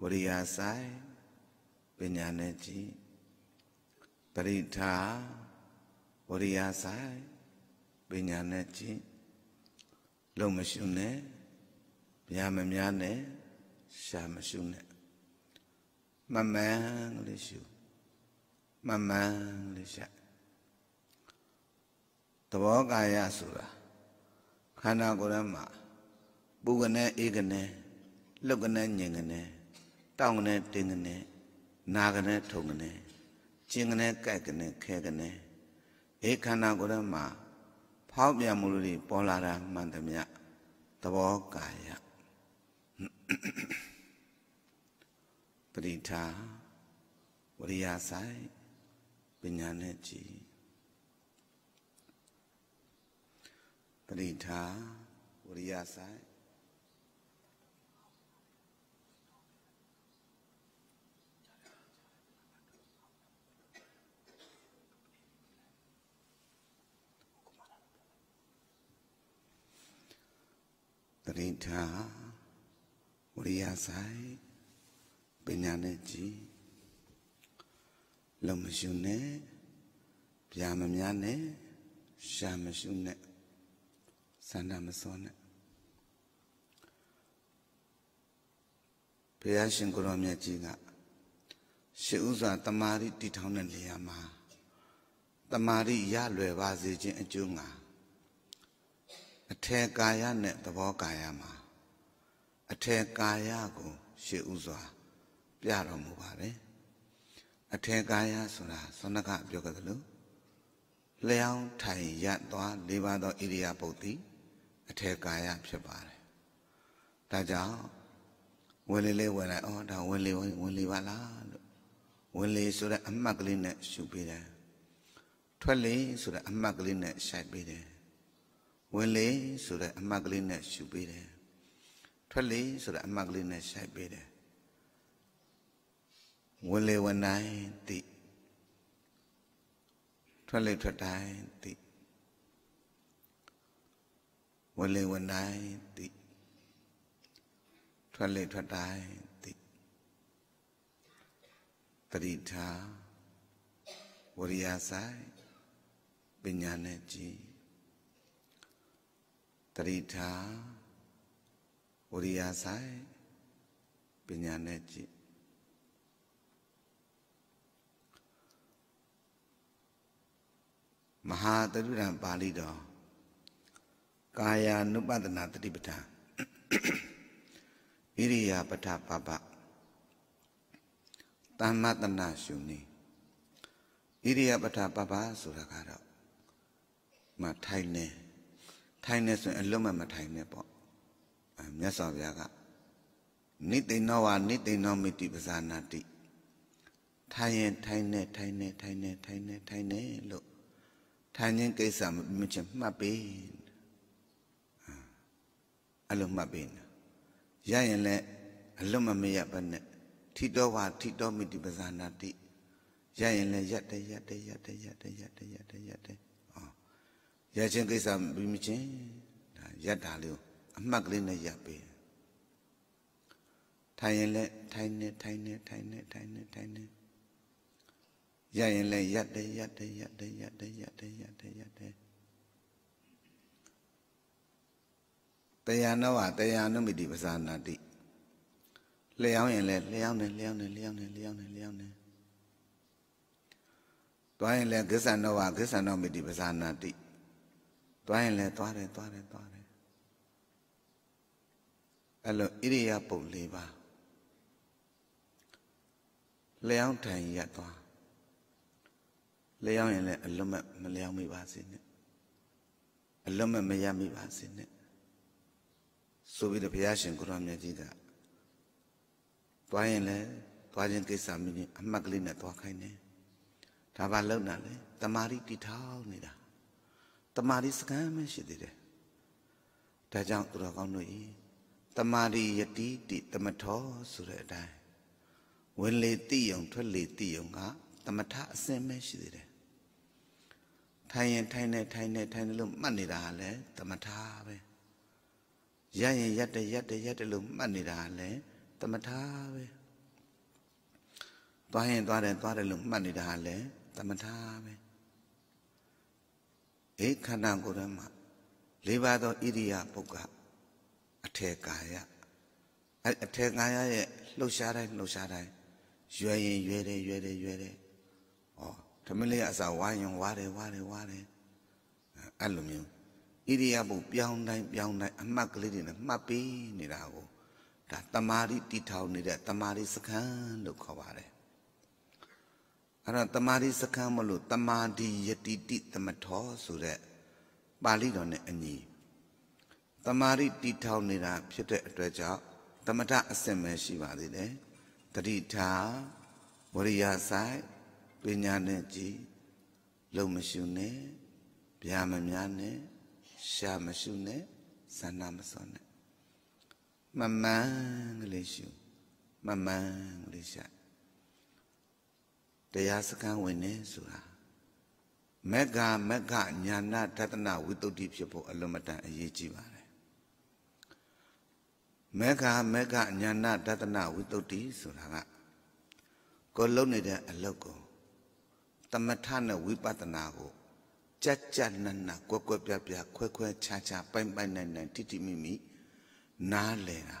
ဝရိယဆိုင်ပညာနဲ့ကြည်တရိထာဝရိယဆိုင်ပညာနဲ့ကြည်လုံမရှုနဲ့ဗျာမများနဲ့ရှာမရှုနဲ့မမှန်ကလေးရှုမမှန်ကလေးရှာသဘောကာယဆိုတာခန္ဓာကိုယ်ရမှာပူကနဲ့အေးကနဲ့လှုပ်ကနဲ့ညင်ကနဲ့တောင့်ကနဲ့တင်းကနဲ့နာကနဲ့ထုံကနဲ့ကျင်ကနဲ့ကြိုက်ကနဲ့ခဲကနဲ့အေးခန္ဓာကိုယ်ရမှာဖောက်ပြန်မှုတွေပေါ်လာတာမှန်သမျှသဘောကာယပရိထာဝရိယဆိုင်ပညာနဲ့ကြည်ပရိထာဝရိယဆိုင်တိထားဝရိယဆိုင်ပညာနဲ့ကြည်လုံမရှုနဲ့ပြာမများနဲ့ရှာမရှုနဲ့စန္ဒမစောနဲ့ဘုရားရှင်ကိုရောမြတ်ကြီးကရှေးဥစွာတမာရီတည်ထောင်တဲ့နေရာမှာတမာရီရလွယ်ပါစေခြင်းအကျိုးငါအထေကာယနဲ့သဘောကာယမှာ အထေကာယကို ရှေ့ဥစွာပြတော်မူပါတယ်အထေကာယဆိုတာသနကပြောကြသလိုလျောင်းထိုင်ရသွား၄ပါးသောဣရိယာပုတ်တိအထေကာယဖြစ်ပါတယ်ဒါကြောင့်ဝင်လေလေးဝင်လိုက်အော်ဒါဝင်လေဝင်လေပါလားလို့ဝင်လေဆိုတဲ့အမှတ်ကလေးနဲ့ရှုပေးတယ်ထွက်လေဆိုတဲ့အမှတ်ကလေးနဲ့ရှိုက်ပေးတယ်ဝင်လေဆိုတဲ့အမှတ်ကလေးနဲ့ရှုပေးတယ်ထွက်လေဆိုတဲ့အမှတ်ကလေးနဲ့ဆိုင်ပေးတယ်ဝင်လေဝင်တိုင်းတိထွက်လေထွက်တိုင်းတိဝင်လေဝင်တိုင်းတိထွက်လေထွက်တိုင်းတိတတိထာဝရိယဆိုင်ပညာနဲ့ကြည်တိထားဝရိယဆိုင်ပညာနဲ့ကြည့်မဟာတရုဏပါဠိတော်ကာယာနုပဒနာတတိပဋ္ဌာန်ဣရိယာပဋ္ဌပပသမ္မတနာရှုနေဣရိယာပဋ္ဌပပဆိုတာကတော့မထိုင်နေထိုင်နေဆိုရင်အလွတ်မဲ့မထိုင်နဲ့ပေါ့မြတ်စွာဘုရားကနိသိဏဝါနိသိဏမိတိပဇာနာတိထိုင်ရင်ထိုင်နေထိုင်နေထိုင်နေထိုင်နေထိုင်နေလို့ထိုင်ခြင်းကိစ္စမချင်မှတ်ပေးအလုံးမှတ်ပေးနေရရင်လည်းအလုံးမမရပါနဲ့ထိတော်ဝါထိတော်မိတိပဇာနာတိရရင်လည်းရက်တယ်ရက်တယ်ရက်တယ်ရက်တယ်ရက်တယ်ရက်တယ်ရချင်းကိစ္စပြီးမချင်းဒါရက်တာလေးကိုအမှတ်ကလေးနဲ့ရက်ပေးထိုင်ရင်လည်းထိုင်နေထိုင်နေထိုင်နေထိုင်နေထိုင်နေရရင်လည်းရက်တယ်ရက်တယ်ရက်တယ်ရက်တယ်ရက်တယ်ရက်တယ်ရက်တယ်တရားနောဟာတရားနုမိတိပဇာနာတိလျှောင်းရင်လည်းလျှောင်းတယ်လျှောင်းတယ်လျှောင်းတယ်လျှောင်းတယ်လျှောင်းတယ်တွားရင်လည်းကိစ္ဆနောဟာကိစ္ဆနောမိတိပဇာနာတိသွားရင်လည်းသွားတယ်သွားတယ်သွားတယ်အဲ့လိုဣရိယာပုတ်၄ပါးလျောင်းထန်ရက်သွားလျောင်းရင်လည်းအလွတ်မဲ့မလျောင်းမိပါစေနဲ့အလွတ်မဲ့မရမိပါစေနဲ့ဆိုပြီးတော့ဘုရားရှင်ကိုရောင်မြတ်ကြီးကသွားရင်လည်းသွားခြင်းကိစ္စမင်းအမှတ်ကလေးနဲ့သွားခိုင်းတယ်ဒါပါလောက်တာလေတမာရီတီထောင်နေတာတမာတိစကမ်းမရှိသေးတယ်ဒါကြောင့်သူတော်ကောင်းတို့ဤတမာတိယတိတိတမထောဆိုတဲ့အတိုင်းဝင်လေတိယုံထွက်လေတိယုံကတမထအစင်ပဲရှိသေးတယ်ထိုင်ရင်ထိုင်နေထိုင်နေထိုင်နေလို့မှတ်နေတာလည်းတမထပဲရရင်ရက်တယ်ရက်တယ်ရက်တယ်လို့မှတ်နေတာလည်းတမထပဲသွားရင်သွားတယ်သွားတယ်လို့မှတ်နေတာလည်းတမထပဲအေခန္ဓာကိုယ်ထဲမှာလေးပါးသောဣရိယာပုဂ္ဂအထေကာယအဲ့အထေကာယရဲ့လှုပ်ရှားတိုင်းလှုပ်ရှားတိုင်းရွယ်ရင်ရွယ်တယ်ရွယ်တယ်ရွယ်တယ်ဩသမင်းလေးအစာဝါရင်ဝါတယ်ဝါတယ်ဝါတယ်အဲ့လိုမျိုးဣရိယာပုပြောင်းတိုင်းပြောင်းတိုင်းအမှတ်ကလေးတွေနဲ့မှတ်ပြီးနေတာကိုဒါတမာရီတည်ထောင်နေတဲ့တမာရီစခန်းလို့ခေါ်ပါတယ်အဲ့တော့တမာတိစကံမလို့တမာတိယတိတိသမထောဆိုတဲ့ပါဠိတော်နဲ့အညီတမာတိတီထောင်နေတာဖြစ်တဲ့အတွက်ကြောင့်သမထအစင်ပဲရှိပါသေးတယ်တတိထာဝရိယဆိုင်ပညာနဲ့ကြည်လုံမရှုနဲ့ဗျာမများနဲ့ရှာမရှုနဲ့ဇန္နာမစောနဲ့မမှန်ကလေးရှုမမှန်ကလေးရှာတရားစခန်းဝင်နေဆိုတာမက္ကမက္ကညာနာတတနာဝိတ္တုတိဖြစ်ဖို့အလွန်မတန်အရေးကြီးပါတယ်မက္ကမက္ကညာနာတတနာဝိတ္တုတိဆိုတာကကိုလုံနေတဲ့အလုတ်ကိုသမထနဲ့ဝိပဿနာကိုကြက်ကြက်နက်နက်ကွက်ကွက်ပြပြခွဲခွဲခြားခြားပိုင်ပိုင်နိုင်နိုင်တိတိမိမိနားလည်တာ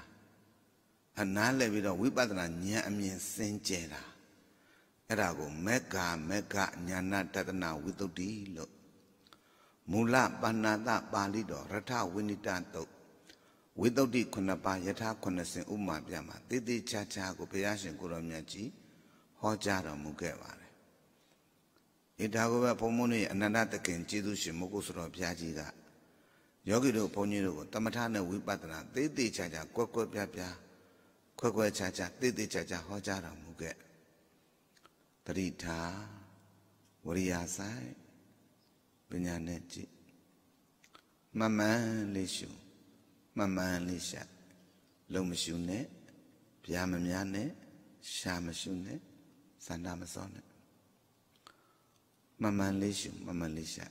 အနားလည်ပြီးတော့ဝိပဿနာဉာဏ်အမြင်စင်ကြယ်တာအဲ့ဒါကိုမက္ခမက္ခညာဏတတနာဝိတုဒ္ဓိလို့မူလပါဏာတပါဠိတော်ရထဝိနိတတုတ်ဝိတုဒ္ဓိခုနှစ်ပါးယထာ90ဥမာပြမှာတည်တည်ချာချာကိုဘုရားရှင်ကိုရောမြတ်ကြီးဟောကြားတော်မူခဲ့ပါတယ်။ဣဒါကိုပဲဘုံမုန်းရဲ့အနန္တတခင်ကျေးဇူးရှင်မုဂုဆရာဘုရားကြီးကယောဂီတို့ဘုန်းကြီးတို့ကိုတမထနဲ့ဝိပဿနာတည်တည်ချာချာကွက်ကွက်ပြပြခွက်ခွက်ချာချာတည်တည်ချာချာဟောကြားတော်မူခဲ့။တိထားဝရိယဆိုင်ပညာနဲ့ကြည့်မမှန်လေးရှုမမှန်လေးရှာလုံမရှုနဲ့ဗျာမများနဲ့ရှာမရှုနဲ့စန္ဒမစောနဲ့မမှန်လေးရှုမမှန်လေးရှာ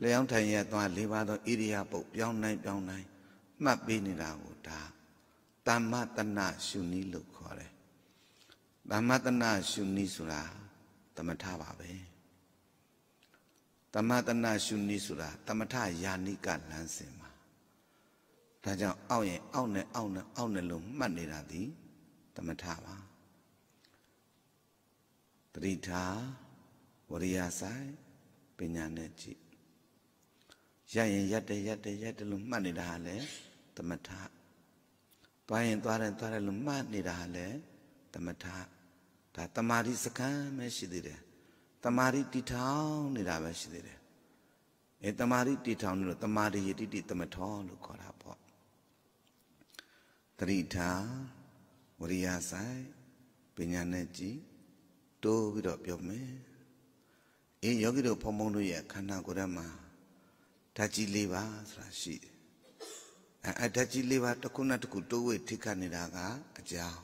လျောင်းထိုင်ရသွားလေးပါသောဣရိယာပုတ်ပြောင်းနိုင်ပြောင်းနိုင် မှတ်ပေးနေတာကိုဒါတမ္မတဏရှုနည်းလို့ခေါ်တယ်သမ္မတနာရှုနည်းဆိုတာသမထပါပဲသမတနာရှုနည်းဆိုတာသမထယာနိကလမ်းစဉ်ပါဒါကြောင့်အောက်ရင်အောက်နဲ့အောက်နဲ့အောက်နဲ့လို့မှတ်နေတာဒီသမထပါတတိထာဝရိယဆိုင်ပညာနဲ့ကြည့်ရရင်ရတယ်ရတယ်ရတယ်လို့မှတ်နေတာဟာလေသမထသွားရင်သွားတယ်သွားတယ်လို့မှတ်နေတာဟာလေသမထဒါတမာတိစကံပဲရှိသေးတယ်တမာတိတီထောင်နေတာပဲရှိသေးတယ်အဲတမာတိတီထောင်နေလို့တမာတိယတိတိသမထောလို့ခေါ်တာပေါ့တတိထာဝရိယဆိုင်ပညာနဲ့ကြည်တိုးပြီးတော့ပြောမယ်အင်းယောဂီတို့ဖုံဖုံတို့ရဲ့ခန္ဓာကိုယ်ထဲမှာဓာတ်ကြီး၄ပါးဆိုတာရှိတယ်အဲဓာတ်ကြီး၄ပါးတစ်ခုနဲ့တစ်ခုတိုးဝေထိခတ်နေတာကအကြောင်း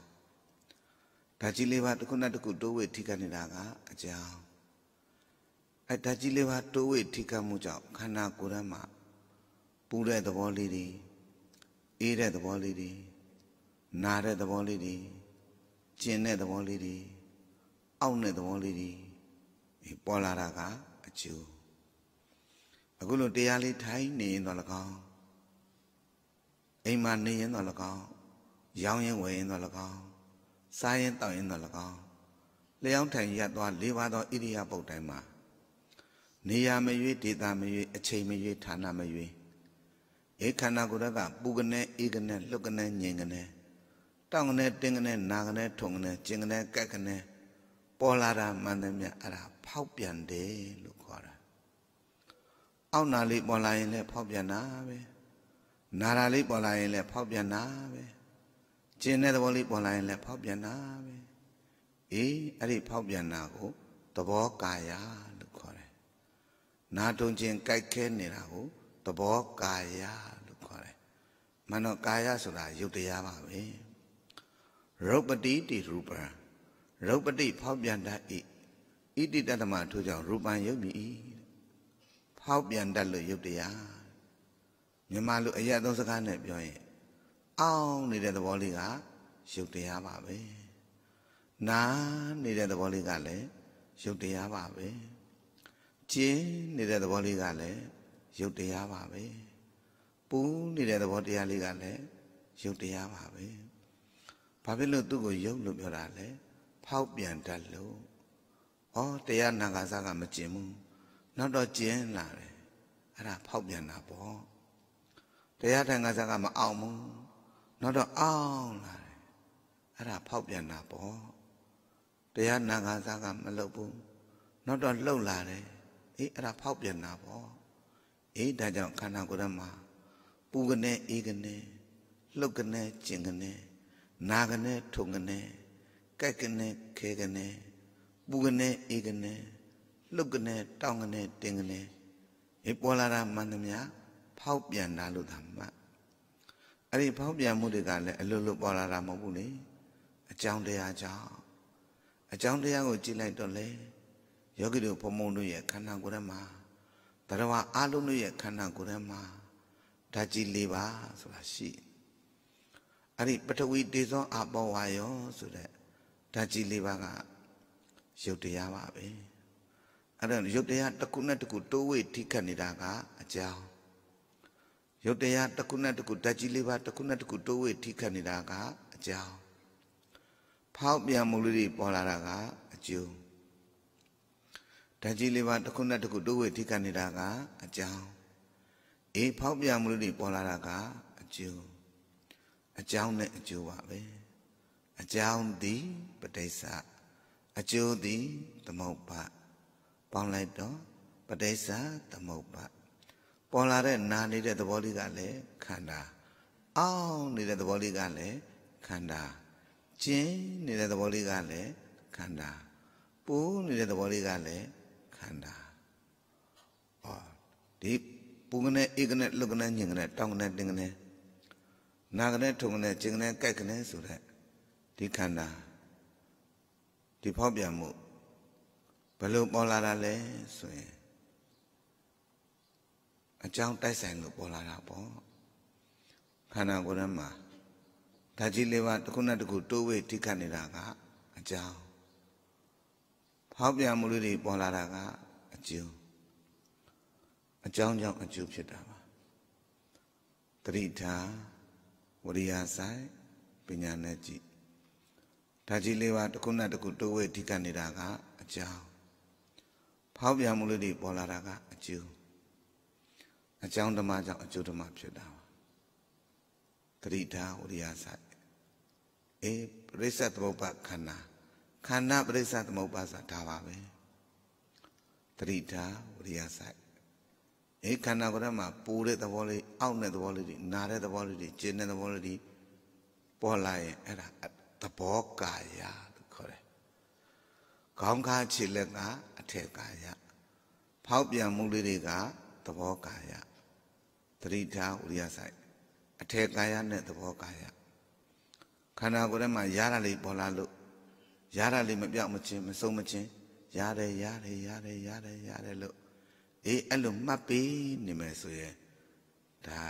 ဓာတ်ကြီးလေးပါတစ်ခုနဲ့တစ်ခုတိုးဝေထိကနေတာကအကြောင်းအဲဓာတ်ကြီးလေးပါတိုးဝေထိကမှုကြောင့်ခန္ဓာကိုယ်ထဲမှာပူတဲ့သဘောလေးတွေအေးတဲ့သဘောလေးတွေနာတဲ့သဘောလေးတွေကျင်တဲ့သဘောလေးတွေအောင့်တဲ့သဘောလေးတွေပေါ်လာတာကအကျိုးအခုလိုတရားလေးထိုင်နေရင်တော့၎င်းအိမ်မှာနေရင်တော့၎င်းရောင်းရင်ဝယ်ရင်တော့၎င်းစားရင်တောက်ရင်တော့၎င်းလျှောင်းထိုင်ရပ်သွား၄ပါးသောဣရိယာပုတ်တိုင်းမှာနေရာမရွေးဒေတာမရွေးအချိန်မရွေးဌာနမရွေးဧခန္ဓာကိုယ်ကပူကနဲ့ဧကနဲ့လှုပ်ကနဲ့ညင်ကနဲ့တောင့်ကနဲ့တင်းကနဲ့နာကနဲ့ထုံကနဲ့ကျင်ကနဲ့ကက်ကနဲ့ပေါ်လာတာမှန်တယ်မြတ်အဲ့ဒါဖောက်ပြန်တယ်လို့ခေါ်တာအောက်နာလေးပေါ်လာရင်လည်းဖောက်ပြန်တာပဲနာရာလေးပေါ်လာရင်လည်းဖောက်ပြန်တာပဲကျင်တဲ့သဘောလေးပေါ်လာရင်လည်းဖောက်ပြန်တာပဲအေးအဲ့ဒီဖောက်ပြန်တာကိုသဘောကာယလို့ခေါ်တယ်နာတုံကျင်ကြိုက်ခဲနေတာကိုသဘောကာယလို့ခေါ်တယ်မနောကာယဆိုတာရုပ်တရားပါပဲရုပ်ပတိတိရူပံရုပ်ပတိဖောက်ပြန်တတ်ဤဣတိတတ္တမထို့ကြောင့်ရူပံယုတ်မြည်ဖောက်ပြန်တတ်လို့ယုတ်တရားမြန်မာလိုအရက်သုံးစကားနဲ့ပြောရင်အောင်နေတဲ့သဘောလေးကရုပ်တရားပါပဲနာနေတဲ့သဘောလေးကလည်းရုပ်တရားပါပဲကျင်းနေတဲ့သဘောလေးကလည်းရုပ်တရားပါပဲပူနေတဲ့သဘောတရားလေးကလည်းရုပ်တရားပါပဲဘာဖြစ်လို့သူ့ကိုရုပ်လို့ပြောတာလဲဖောက်ပြန်တတ်လို့ဩတရားနာကစားကမကျင်ဘူးနောက်တော့ကျင်းလာတယ်အဲ့ဒါဖောက်ပြန်တာပေါ့တရားထိုင်ကစားကမအောင်ဘူးနောက်တော့အောင်းလာတယ်အဲ့ဒါဖောက်ပြန်တာပေါ့တရားနာခံစားကမလုပ်ဘူးနောက်တော့လှုပ်လာတယ်အေးအဲ့ဒါဖောက်ပြန်တာပေါ့အေးဒါကြောင့်ခန္ဓာကိုယ်ထဲမှာပူကနေအေးကနေလှုပ်ကနေကျင်ကနေနာကနေထုံကနေကဲ့ကနေခဲကနေပူကနေအေးကနေလှုပ်ကနေတောင်းကနေတင်ကနေအေးပေါ်လာတာမှန်သမျှဖောက်ပြန်တာလို့သာမှတ်အဲ့ဒီဖောက်ပြန်မှုတွေကလည်းအလွတ်လွတ်ပေါ်လာတာမဟုတ်ဘူးလေအကြောင်းတရားကြောင့်အကြောင်းတရားကို ကြည့်လိုက်တော့လေယောဂီတို့ဘုံဘုံတို့ရဲ့ခန္ဓာကိုယ်ထဲမှာတရဝအလုံးတို့ရဲ့ခန္ဓာကိုယ်ထဲမှာဓာတ်ကြီး၄ပါးဆိုတာရှိအဲ့ဒီပထဝီတေဇောအဘောဝါယောဆိုတဲ့ဓာတ်ကြီး၄ပါးကရုပ်တရားပါပဲအဲ့ဒါရုပ်တရားတစ်ခုနဲ့တစ်ခုတိုးဝေထိခတ်နေတာကအကြောင်းရုပ်တရားတစ်ခုနဲ့တစ်ခုဓာတ်ကြီးလေးပါတစ်ခုနဲ့တစ်ခုတိုးဝေထိခတ်နေတာကအကြောင်းဖောက်ပြန်မှုလေးတွေပေါ်လာတာကအကျိုးဓာတ်ကြီးလေးပါတစ်ခုနဲ့တစ်ခုတိုးဝေထိခတ်နေတာကအကြောင်းအေးဖောက်ပြန်မှုလေးတွေပေါ်လာတာကအကျိုးအကြောင်းနဲ့အကျိုးပါပဲအကြောင်းသည်ပဋိစ္စအကျိုးသည်သမုပ္ပါပေါင်းလိုက်တော့ပဋိစ္စသမုပ္ပါပေါ်လာတဲ့နာနေတဲ့သဘောလေးကလည်းခန္ဓာအောင်းနေတဲ့သဘောလေးကလည်းခန္ဓာကျင်းနေတဲ့သဘောလေးကလည်းခန္ဓာပိုးနေတဲ့သဘောလေးကလည်းခန္ဓာအော်ဒီပုငနဲ့ဧကနဲ့လုကနဲ့ညင်ကနဲ့တောင်းကနဲ့တင်ကနဲ့နာကနဲ့ထုံကနဲ့ကျင်ကနဲ့ကြိုက်ကနဲ့ဆိုတဲ့ဒီခန္ဓာဒီဖောက်ပြန်မှုဘယ်လိုပေါ်လာတာလဲဆိုရင်အကြောင်းတိုက်ဆိုင်လို့ပေါ်လာတာပေါ့ခန္ဓာကိုယ်ထဲမှာဓာတ်ကြီးလေးပါတစ်ခုနဲ့တစ်ခုတိုးဝေးထိခတ်နေတာကအကြောင်းဖောက်ပြန်မှုတွေပေါ်လာတာကအကျိုးအကြောင်းကြောင့်အကျိုးဖြစ်တာပါတတိထာဝရိယဆိုင်ပညာနဲ့ကြည့်ဓာတ်ကြီးလေးပါတစ်ခုနဲ့တစ်ခုတိုးဝေးထိခတ်နေတာကအကြောင်းဖောက်ပြန်မှုတွေပေါ်လာတာကအကျိုးအကြောင်းဓမ္မကြောင့်အကျိုးဓမ္မဖြစ်တာပါတတိတာဝရိယဆိုင်အေးပရိစ္ဆသမုပ္ပါခန္ဓာခန္ဓာပရိစ္ဆသမုပ္ပါဆိုတာဒါပါပဲတတိတာဝရိယဆိုင်အေးခန္ဓာကိုယ်ထဲမှာပူတဲ့သဘောလေးအောင့်တဲ့သဘောလေးတွေနာတဲ့သဘောလေးတွေကျဉ်တဲ့သဘောလေးတွေပေါ်လာရင်အဲ့ဒါသဘောကာယလို့ခေါ်တယ်။ခေါင်းခါခြေလက်ကအထက်ကာယ။ဖောက်ပြန်မှုလေးတွေကသဘောကာယသတိထားဥရိယဆိုင်အထေကာယနဲ့သဘောကာယခန္ဓာကိုယ်ထဲမှာရတာလေးပေါ်လာလို့ရတာလေးမပြောက်မချင်းမဆုံးမချင်းရတယ်ရတယ်ရတယ်ရတယ်ရတယ်လို့အေးအဲ့လိုမှတ်ပြီးနေမယ်ဆိုရင်ဒါ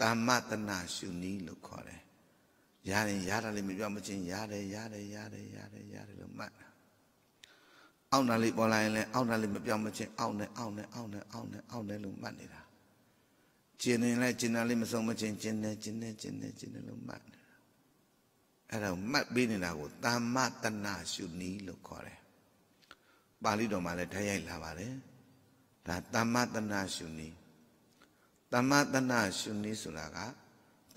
တမ္မတနာရှုနည်းလို့ခေါ်တယ်။ရရင်ရတာလေးမပြောင်းမချင်းရတယ်ရတယ်ရတယ်ရတယ်ရတယ်လို့မှတ်တာ။အောက်နာလေးပေါ်လာရင်လည်းအောက်နာလေးမပြောင်းမချင်းအောက်နဲ့အောက်နဲ့အောက်နဲ့အောက်နဲ့အောက်နဲ့လို့မှတ်နေတာကျင်နေလဲကျင်တာလေးမဆုံးမချင်းကျင်နေကျင်နေကျင်နေကျင်နေလို့မှတ်အဲ့ဒါမှတ်ပြီးနေတာကိုတမ္မတနာရှုနည်းလို့ခေါ်တယ်ပါဠိတော်မှာလည်းထိုင်ရိုက်လာပါတယ်ဒါတမ္မတနာရှုနည်းတမ္မတနာရှုနည်းဆိုတာက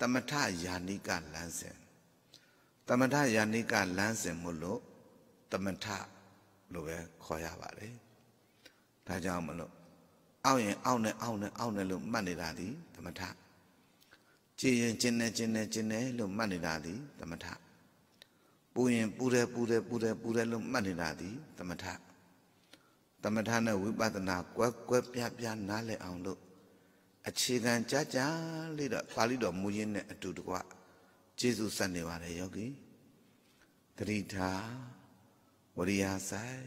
တမထယာနိကလမ်းစဉ်တမထယာနိကလမ်းစဉ်မို့လို့တမထလို့ပဲခေါ်ရပါတယ်ဒါကြောင့်မလို့အောက်ရင်အောက်နဲ့အောက်နဲ့အောက်နဲ့လို့မှတ်နေတာဒီသမထကြည်ရင်ကျင်နေကျင်နေကျင်နေလို့မှတ်နေတာဒီသမထပူရင်ပူတယ်ပူတယ်ပူတယ်ပူတယ်လို့မှတ်နေတာဒီသမထသမထနဲ့ဝိပဿနာကွက်ကွက်ပြပြနားလည်အောင်လို့အခြေခံကြကြလေးတော့ပါဠိတော်မူရင်းနဲ့အတူတကွကျေးဇူးဆက်နေပါတယ်ယောဂီတတိထာဝရိယဆိုင်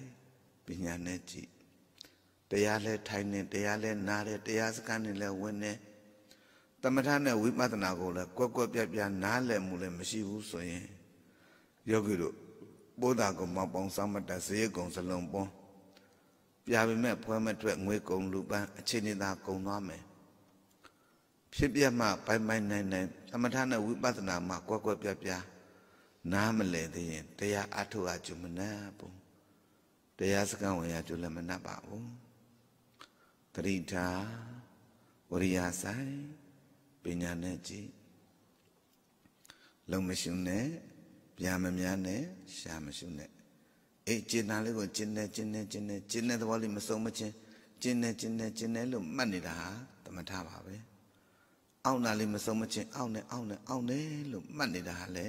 ပညာနဲ့ကြည့်တရားလဲထိုင်နေတရားလဲနားတယ်တရားစကားနဲ့လဲဝင်နေသမထနဲ့ဝိပဿနာကိုလဲကွက်ကွက်ပြပြနားလည်မှုလဲမရှိဘူးဆိုရင်ယောဂီတို့ပိုးတာကမပေါင်းဆောင်မတတ်ဇေယကုံစလုံးပွန်းပြာပေမဲ့ဖွဲမထွက်ငွေကုံလူပန်းအခြေအနေသာကုံသွားမယ်ဖြစ်ပြမှပိုင်ပိုင်နိုင်နိုင်သမထနဲ့ဝိပဿနာမှာကွက်ကွက်ပြပြနားမလည်သေးရင်တရားအထုတ်အကျုံမနာဘူးတရားစကံဝင်ရကျုံလည်းမနာပါဘူးသတိထားဝရိယဆိုင်ပညာနဲ့ကြည့်လုံမရှုနဲ့ဗျာမများနဲ့ရှာမရှုနဲ့အေးကျင်နာလေးကိုကျင်နေကျင်နေကျင်နေကျင်နေတဲ့ဘောလေးမစုံမချင်းကျင်နေကျင်နေကျင်နေလို့မှတ်နေတာဟာသမထပါပဲအောင့်နာလေးမစုံမချင်းအောင့်နေအောင့်နေအောင့်နေလို့မှတ်နေတာဟာလေ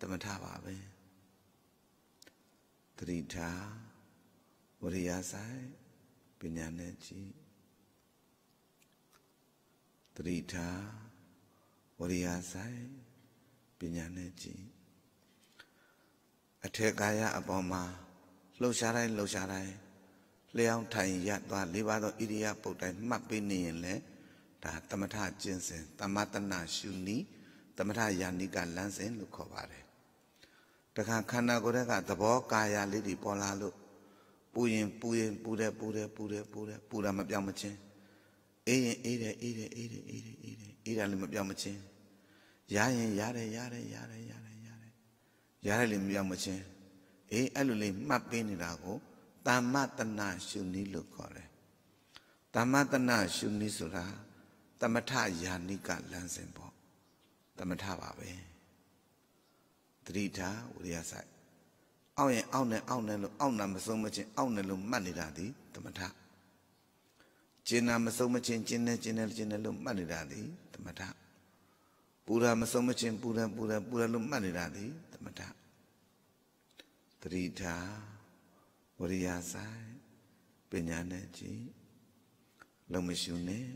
သမထပါပဲသတိထားဝရိယဆိုင်ပညာနဲ့ကြည့်တိထားဝရိယဆိုင်ပညာနဲ့ကြည်အထေကာယအပေါ်မှာလှုပ်ရှားတိုင်းလှုပ်ရှားတိုင်းလျှောင်းထိုင်ရသွားလေးပါးသောဣရိယာပုတ်တိုင်းမှတ်ပေးနေရင်လည်းဒါတမထကျင့်စဉ်တမတနာရှုနီးတမထယာနိကလမ်းစဉ်လို့ခေါ်ပါတယ်တခါခန္ဓာကိုယ်ရဲ့ကသဘောကာယလေးတွေပေါ်လာလို့ပူရင်ပူရင်ပူတယ်ပူတယ်ပူတယ်ပူတယ်ပူတာမပြောင်းမချင်းအေးရင်အေးတယ်အေးတယ်အေးတယ်အေးတယ်အေးတယ်အေးတယ်လည်းမပြောင်းမချင်းရရင်ရတယ်ရတယ်ရတယ်ရတယ်ရတယ်ရတယ်လည်းမပြောင်းမချင်းအေးအဲ့လိုလေးမှတ်ပေးနေတာကိုတမ္မတနာရှုနည်းလို့ခေါ်တယ်တမ္မတနာရှုနည်းဆိုတာတမထယာနိကလမ်းစဉ်ပေါ့တမထပါပဲသတိထားဝိရိယဆိုင် အောက်ရင်အောက်နဲ့အောက်နဲ့လို့အောက်နာမဆုံးမချင်းအောက်နဲ့လို့မှတ်နေတာဒီတမထကျင်နာမဆုံးမချင်းကျင်နေကျင်နေကျင်နေလို့မှတ်နေတာသည်သမထပူရာမဆုံးမချင်းပူရာပူရာပူရာလို့မှတ်နေတာသည်သမထတတိထာဝရိယဆိုင်ပညာနဲ့ကြည်လုံမရှုနဲ့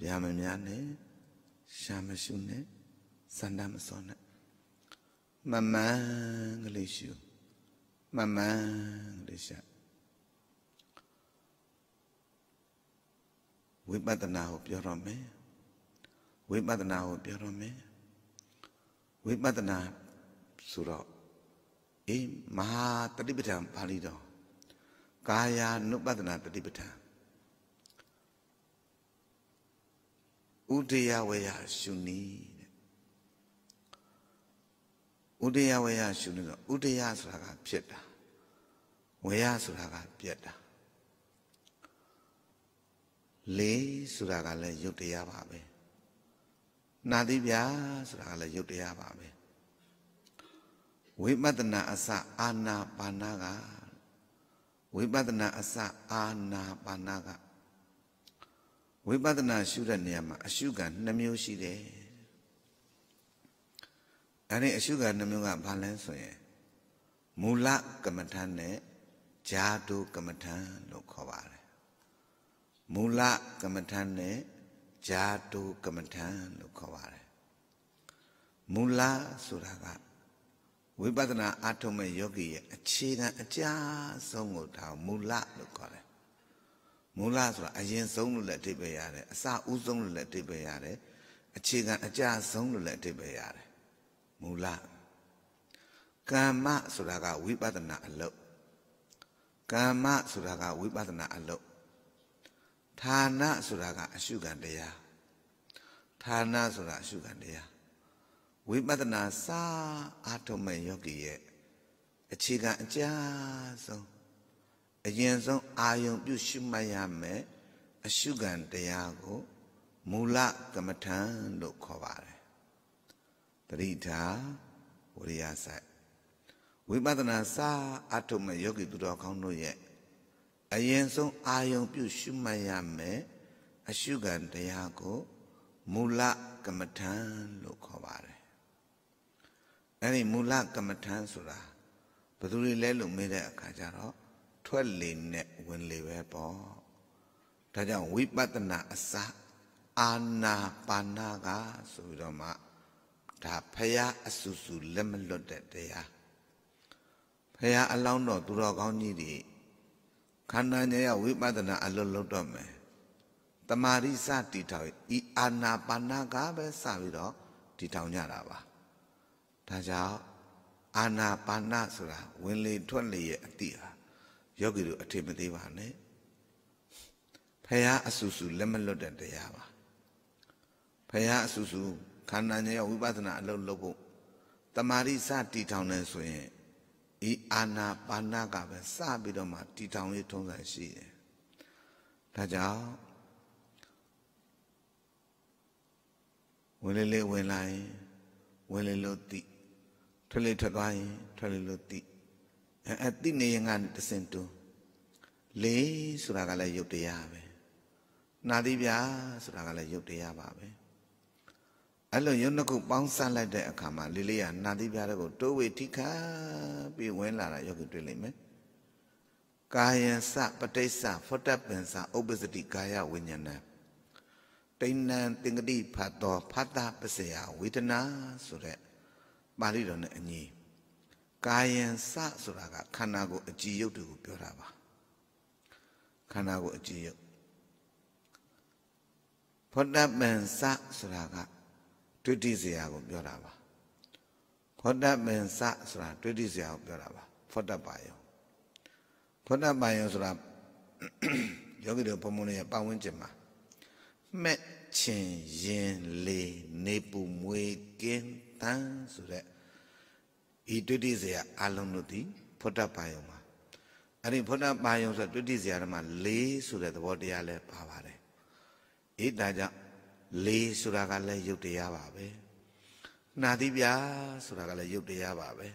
ဗျာမများနဲ့ရှာမရှုနဲ့စန္ဒမစောနဲ့မမှန်ကလေးရှုမမှန်ကလေးရှာဝိပဿနာကိုပြောတော့မယ်ဝိပဿနာကိုပြောတော့မယ်ဝိပဿနာဆိုတော့အေးမဟာတတိပဌာန်ပါဠိတော်ကာယာနုပဿနာတတိပဌာန်ဥဒယဝေယရှုနီတဲ့ဥဒယဝေယရှုနီတော့ဥဒယဆိုတာကဖြစ်တာဝေယဆိုတာကပြက်တာလေးဆိုတာကလည်းယုတ်တရားပါပဲနာတိပြဆိုတာကလည်းယုတ်တရားပါပဲဝိပဿနာအစအာနာပါနာကဝိပဿနာအစအာနာပါနာကဝိပဿနာရှုတဲ့နေရာမှာအရှုကနှမျိုးရှိတယ်အဲဒီအရှုကနှမျိုးကဘာလဲဆိုရင်မူလကမ္မထန်နဲ့ဂျာတုကမ္မထန်လို့ခေါ်ပါတယ်မူလကမ္မထန်နဲ့ဂျာတုကမ္မထန်လို့ခေါ်ပါတယ်မူလဆိုတာကဝိပဿနာအထုံးမဲ့ယောဂီရဲ့အခြေခံအကြဆုံးကိုဒါမူလလို့ခေါ်တယ်မူလဆိုတာအရင်ဆုံးလို့လည်းအဓိပ္ပာယ်ရတယ်အစအဦးဆုံးလို့လည်းအဓိပ္ပာယ်ရတယ်အခြေခံအကြဆုံးလို့လည်းအဓိပ္ပာယ်ရတယ်မူလကမ္မဆိုတာကဝိပဿနာအလုပ်ကမ္မဆိုတာကဝိပဿနာအလုပ်ဌာနဆိုတာကအရှုခံတရားဌာနဆိုတာအရှုခံတရားဝိပဿနာစာအာထုံမဲ့ယောဂီရဲ့အခြေခံအကျဆုံးအရင်ဆုံးအာယုံပြုရှုမှတ်ရမယ်အရှုခံတရားကိုမူလကမ္မထံလို့ခေါ်ပါတယ်တတိထာဝရိယစိုက်ဝိပဿနာစာအာထုံမဲ့ယောဂီသူတော်ကောင်းတို့ရဲ့အရင်ဆုံးအာယုံပြုရှုမှတ်ရမယ်အရှုခံတရားကိုမူလကမ္မထံလို့ခေါ်ပါတယ်အဲ့ဒီမူလကမ္မထံဆိုတာဘယ်သူတွေလဲလို့မေးတဲ့အခါကျတော့ထွက်လေနဲ့ဝင်လေပဲပေါ့ဒါကြောင့်ဝိပဿနာအစအာနာပါနာကဆိုပြီးတော့မှဒါဖရာအဆူဆူလက်မလွတ်တဲ့တရားဖရာအလောင်းတော်သူတော်ကောင်းကြီးတွေခန္ဓာဉာဏ်ရဝိပဿနာအလုံးလုံးတော့မယ်တမာရိစတီထောင်ဤအာနာပါနာကပဲစပြီးတော့တီထောင်ကြတာပါဒါကြောင့်အာနာပါနာဆိုတာဝင်လေထွက်လေရဲ့အတိဟာယောဂီတို့အထင်မသေးပါနဲ့ဖရာအဆူဆူလက်မလွတ်တဲ့တရားပါဖရာအဆူဆူခန္ဓာဉာဏ်ရဝိပဿနာအလုံးလုံးဖို့တမာရိစတီထောင်နေဆိုရင်ဒီအာနာပါနာကပဲစပြီးတော့မှတည်ထောင်ရေးထုံးစံရှိတယ်။ဒါကြောင့်ဝင်လေလေဝင်လာရင်ဝင်လေလို့တိထွက်လေထွက်သွားရင်ထွက်လေလို့တိအဲအတိနေရင်ကတစင်တူလေးဆိုတာကလည်းယုတ်တရားပဲ။နာတိပြဆိုတာကလည်းယုတ်တရားပါပဲအဲ့လိုရုပ်နှစ်ခုပေါင်းစပ်လိုက်တဲ့အခါမှာလေးလေးကနာသီးပြားတွေကိုတိုးဝေထိခါပြီးဝင်လာတာယောဂီတွေ့လိမ့်မယ်။ကာယံစပဋိစ္စဖောတပင်္စဥပ္ပစတိကာယဝိညာဏတိဏံတင်ဂတိဖတ်တော်ဖတ်တာပစယဝေဒနာဆိုတဲ့ပါဠိတော်နဲ့အညီကာယံစဆိုတာကခန္ဓာကိုယ်အကြည်ယုတ်တွေကိုပြောတာပါခန္ဓာကိုယ်အကြည်ယုတ်ဖောတပင်္စဆိုတာကတွေ့တိစရာကိုပြောတာပါဖောတပင်စဆိုတာတွေ့တိစရာကိုပြောတာပါဖောတပါယောဖောတပါယောဆိုတာယောဂီတို့ဘုံဘုံရဲ့ပတ်ဝန်းကျင်မှာမှက်ချင်းရင်လေနေပူမွေကင်းတန်းဆိုတဲ့ဤတွေ့တိစရာအလုံးတို့ဒီဖောတပါယောမှာအဲ့ဒီဖောတပါယောဆိုတွေ့တိစရာမှာလေးဆိုတဲ့သဘောတရားလည်းပါပါတယ်ဤဒါကြောင့်လေဆိုတာကလည်းရုပ်တရားပါပဲနာတိပြဆိုတာကလည်းရုပ်တရားပါပဲ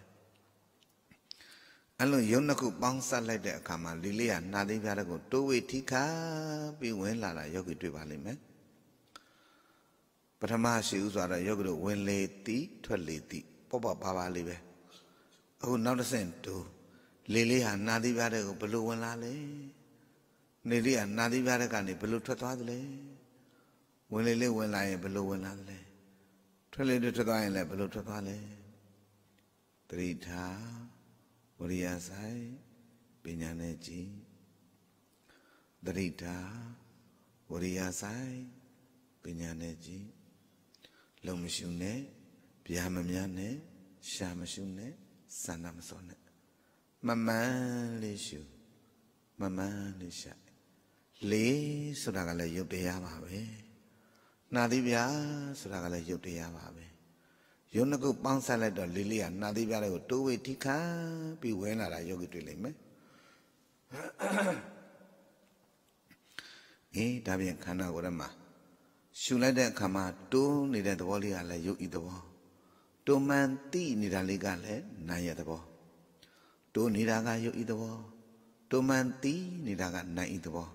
အဲ့လိုရုပ်နှစ်ခုပေါင်းစပ်လိုက်တဲ့အခါမှာလေလေးကနာတိပြတဲ့ကို တိုးဝေထိခါပြီးဝင်လာတာယောဂီတွေ့ပါလိမ့်မယ်ပထမရှိဥစွာတော့ယောဂီတို့ဝင်လေတိထွက်လေတိပေါ့ပေါ့ပါပါလေးပဲအခုနောက်တစ်ဆင့်တူလေလေးဟာနာတိပြတဲ့ကိုဘလို့ဝင်လာလဲနေလေးကနာတိပြတဲ့ကနေဘလို့ထွက်သွားသလဲဝင်လေလေးဝင်လာရင်ဘယ်လိုဝင်လာသလဲထွက်လေလေးထွက်သွားရင်လည်းဘယ်လိုထွက်သွားလဲသတိထားဝရိယဆိုင်ပညာနဲ့ကြည်သတိထားဝရိယဆိုင်ပညာနဲ့ကြည်လုံမရှုနဲ့ဗျာမများနဲ့ရှာမရှုနဲ့စန္ဒမစောနဲ့မမှန်လေးရှုမမှန်လေးရှာလေးဆိုတာကလည်းရုပ်တရားပါပဲနာသေးဗျာဆိုတာကလည်းရုပ်တရားပါပဲယုံနှကုပေါင်းဆက်လိုက်တော့လေးလေးကနာသေးဗျာလေးကိုတိုးဝေထိခါပြီးဝဲလာတာယောဂီတွေ့လိမ့်မယ်အေးဒါပြန်ခန္ဓာကိုယ်ထဲမှာရှူလိုက်တဲ့အခါမှာတိုးနေတဲ့သဘောလေးကလည်းယုတ်ဤသဘောတိုးမှန်တိနေတာလေးကလည်းနာရဲ့သဘောတိုးနေတာကယုတ်ဤသဘောတိုးမှန်တိနေတာကနာဤသဘော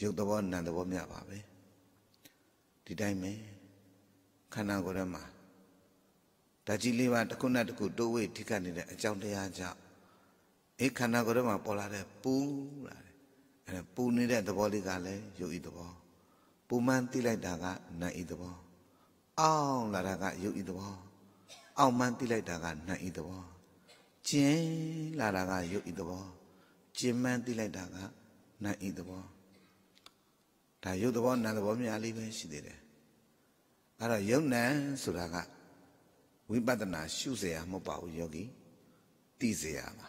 ယုတ်သဘောနာသဘောမြပါပဲဒီတိုင်းပဲခန္ဓာကိုယ်ထဲမှာဓာတ်ကြီးလေးပါတစ်ခုနဲ့တစ်ခုတိုးဝေးထိကပ်နေတဲ့အကြောင်းတရားကြောင့်အဲခန္ဓာကိုယ်ထဲမှာပေါ်လာတဲ့ပူလာတယ်အဲပူနေတဲ့သဘောလေးကလည်းယုတ်ဤသဘောပူမှန်းသိလိုက်တာကနာဤသဘောအောင်းလာတာကယုတ်ဤသဘောအောင်းမှန်းသိလိုက်တာကနာဤသဘောကျင်းလာတာကယုတ်ဤသဘောကျင်းမှန်းသိလိုက်တာကနာဤသဘောဒါရုပ်သဘောနာမ်သဘောများလေးပဲရှိသေးတယ်အဲ့တော့ယုံနံဆိုတာကဝိပဿနာရှုเสียမဟုတ်ပါဘူးယောဂီသိเสียပါ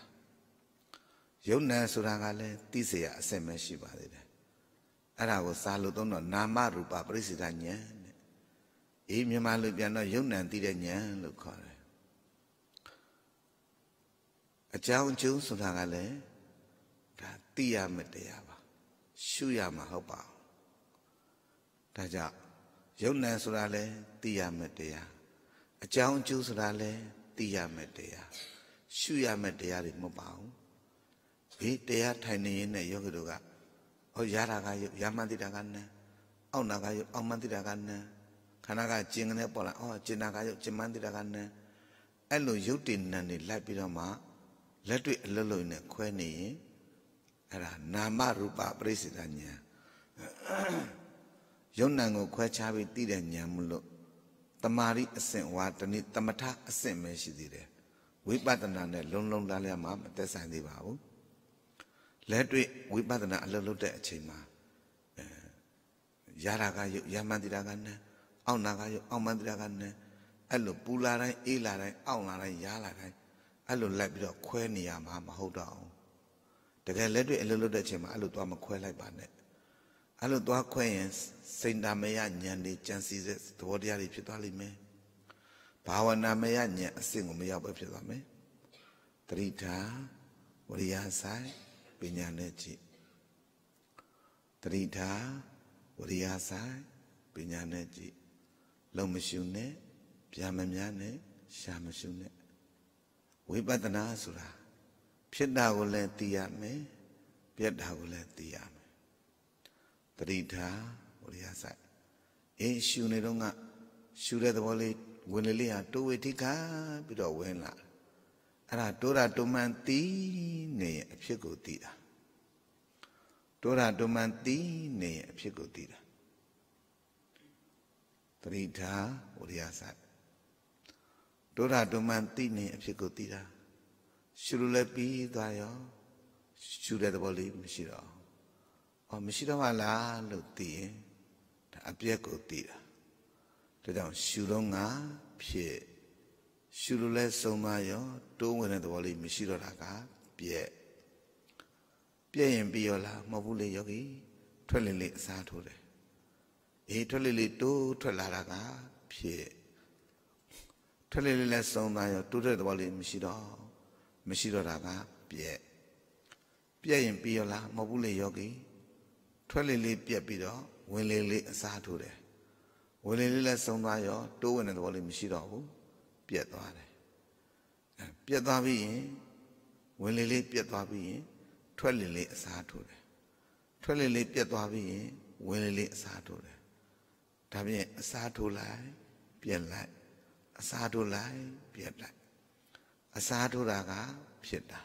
ယုံနံဆိုတာကလည်းသိเสียအစင်ပဲရှိပါသေးတယ်အဲ့ဒါကိုစာလို့သုံးတော့နာမရူပပရိစ္ဆေဒဉာဏ်တဲ့အေးမြန်မာလူပြန်တော့ယုံနံသိတဲ့ဉာဏ်လို့ခေါ်တယ်အကြောင်းအကျိုးဆိုတာကလည်းဒါသိရမတရားပါ ရှုရမှာဟုတ်ပါဘူးဒါကြောင့်ယုံနံဆိုတာလဲသိရမယ့်တရားအကြောင်းအကျိုးဆိုတာလဲသိရမယ့်တရားရှုရမယ့်တရားတွေမဟုတ်ပါဘူးဘေးတရားထိုင်နေရင်နဲ့ယောဂီတို့ကဟောရတာကယုတ်ရမှန်သိတာကနံအောက်နာကယုတ်အောက်မှန်သိတာကနံခန္ဓာကကျင်ကနေပေါ်လာအော်ကျင်နာကယုတ်ကျင်မှန်သိတာကနံအဲ့လိုယုတ်တည်နံနေလိုက်ပြီးတော့မှလက်တွေ့အလုံးလုံးနဲ့ခွဲနေရင်အဲ့ဒါနာမရူပပရိစ္ဆေဒဉာဏ်ယုံနံကိုခွဲခြားပြီးသိတဲ့ဉာဏ်မလို့တမာရီအဆင့်ဝါတနည်းတမထအဆင့်ပဲရှိသေးတယ်ဝိပဿနာနဲ့လုံလုံလားလားမှမသက်ဆိုင်သေးပါဘူးလက်တွေ့ဝိပဿနာအလုပ်လုပ်တဲ့အချိန်မှာအဲရတာကယုတ်ရမန်တိတာကနံအောက်နာကယုတ်အောက်မန်တိတာကနံအဲ့လိုပူလာတိုင်းအေးလာတိုင်းအောက်လာတိုင်းရားလာတိုင်းအဲ့လိုလိုက်ပြီးတော့ခွဲနေရမှာမဟုတ်တော့ဘူးတကယ်လက်တွေ့အလုပ်လုပ်တဲ့အချိန်မှာအဲ့လိုသွားမခွဲလိုက်ပါနဲ့အဲ့လိုသွားခွဲရင်စိန်တမယဉာဏ်တွေကြံစီတဲ့သဘောတရားတွေဖြစ်သွားလိမ့်မယ်ဘာဝနာမယဉာဏ်အဆင့်ကိုမရောက်ပဲဖြစ်သွားမယ်တတိထာဝရိယဆိုင်ပညာနဲ့ကြည့်တတိထာဝရိယဆိုင်ပညာနဲ့ကြည့်လုံမရှုနဲ့ဗျာမများနဲ့ရှာမရှုနဲ့ဝိပဿနာဆိုတာဖြစ်တာကိုလည်းသိရမယ်ပြက်တာကိုလည်းသိရမယ်တတိထားဝရိယစိုက်အေးရှူနေတော့ကရှူတဲ့သဘောလေးဝင်လေလေးဟာတိုးဝေထိကပြီးတော့ဝင်လာအဲ့ဒါတိုးတာတိုးမှန်တီးနေရဲ့အဖြစ်ကိုတီးတာတိုးတာတိုးမှန်တီးနေရဲ့အဖြစ်ကိုတီးတာတတိထားဝရိယစိုက်တိုးတာတိုးမှန်တီးနေအဖြစ်ကိုတီးတာရှူလို့လည်းပြီးသွားရောရှူတဲ့သဘောလေးမရှိတော့အော်မရှိတော့ပါလားလို့သိရင်ဒါအပြက်ကိုသိတာဒါကြောင့်ရှုတော့ငါဖြစ်ရှုလို့လဲဆုံးမရောတိုးဝင်တဲ့သဘောလေးမရှိတော့တာကပြက်ပြက်ရင်ပြီးရောလားမဟုတ်ဘူးလေယောဂီထွက်လေလေအစားထိုးတယ်အေးထွက်လေလေတိုးထွက်လာတာကဖြစ်ထွက်လေလေလဲဆုံးမရောတိုးတဲ့သဘောလေးမရှိတော့မရှိတော့တာကပြက်ပြက်ရင်ပြီးရောလားမဟုတ်ဘူးလေယောဂီထွက်လေလေးပြက်ပြီးတော့ဝင်လေလေးအစားထိုးတယ်ဝင်လေလေးလည်းဆုံးသွားရောတိုးဝင်တဲ့သဘောလေးမရှိတော့ဘူးပြက်သွားတယ်ပြက်သွားပြီးရင်ဝင်လေလေးပြက်သွားပြီးရင်ထွက်လေလေးအစားထိုးတယ်ထွက်လေလေးပြက်သွားပြီးရင်ဝင်လေလေးအစားထိုးတယ်ဒါဖြင့်အစားထိုးလိုက်ပြက်လိုက်အစားထိုးလိုက်ပြက်လိုက်အစားထိုးတာကဖြစ်တာ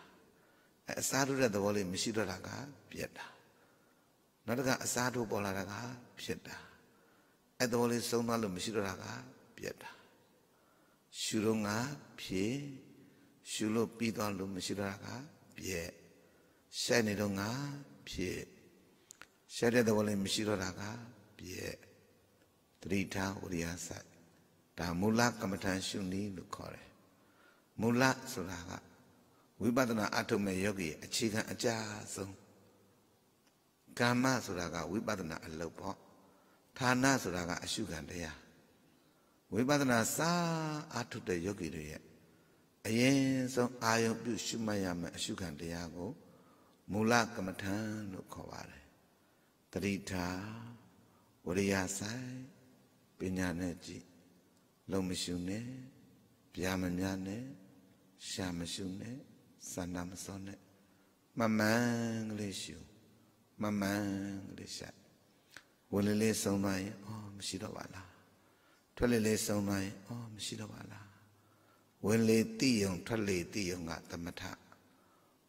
အစားထိုးတဲ့သဘောလေးမရှိတော့တာကပြက်တာနောက်တစ်ခါအစားထိုးပေါ်လာတာကဖြစ်တာအဲ့သဘောလေးဆုံးသွားလို့မရှိတော့တာကပြက်တာရှုတော့ငါဖြစ်ရှုလို့ပြီးသွားလို့မရှိတော့တာကပြက်ဆက်နေတော့ငါဖြစ်ဆက်တဲ့သဘောလေးမရှိတော့တာကပြက်တတိထာဝရိယစိုက်ဒါမူလကမ္မထာရှုနည်းလို့ခေါ်တယ်မူလဆိုတာကဝိပဿနာအထုမဲ့ယောဂီအခြေခံအကြဆုံးကာမဆိုတာကဝိပဿနာအလုပ်ပေါ့ဌာနဆိုတာကအရှုခံတရားဝိပဿနာစာအထုတဲ့ယောဂီတွေရဲ့အရင်ဆုံးအာယုပြုရှုမှတ်ရမယ့်အရှုခံတရားကိုမူလကမ္မထံလို့ခေါ်ပါတယ်တတိထာဝရိယဆိုင်ပညာနဲ့ကြည့်လုံမရှုနဲ့ဗျာမများနဲ့ရှာမရှုနဲ့စန္ဒမစောနဲ့မမှန်ကလေးရှုမမှန်လေးရှက်ဝင်လေလေးဆုံးသွားရင်အော်မရှိတော့ပါလားထွက်လေလေးဆုံးသွားရင်အော်မရှိတော့ပါလားဝင်လေတိယုံထွက်လေတိယုံကသမထ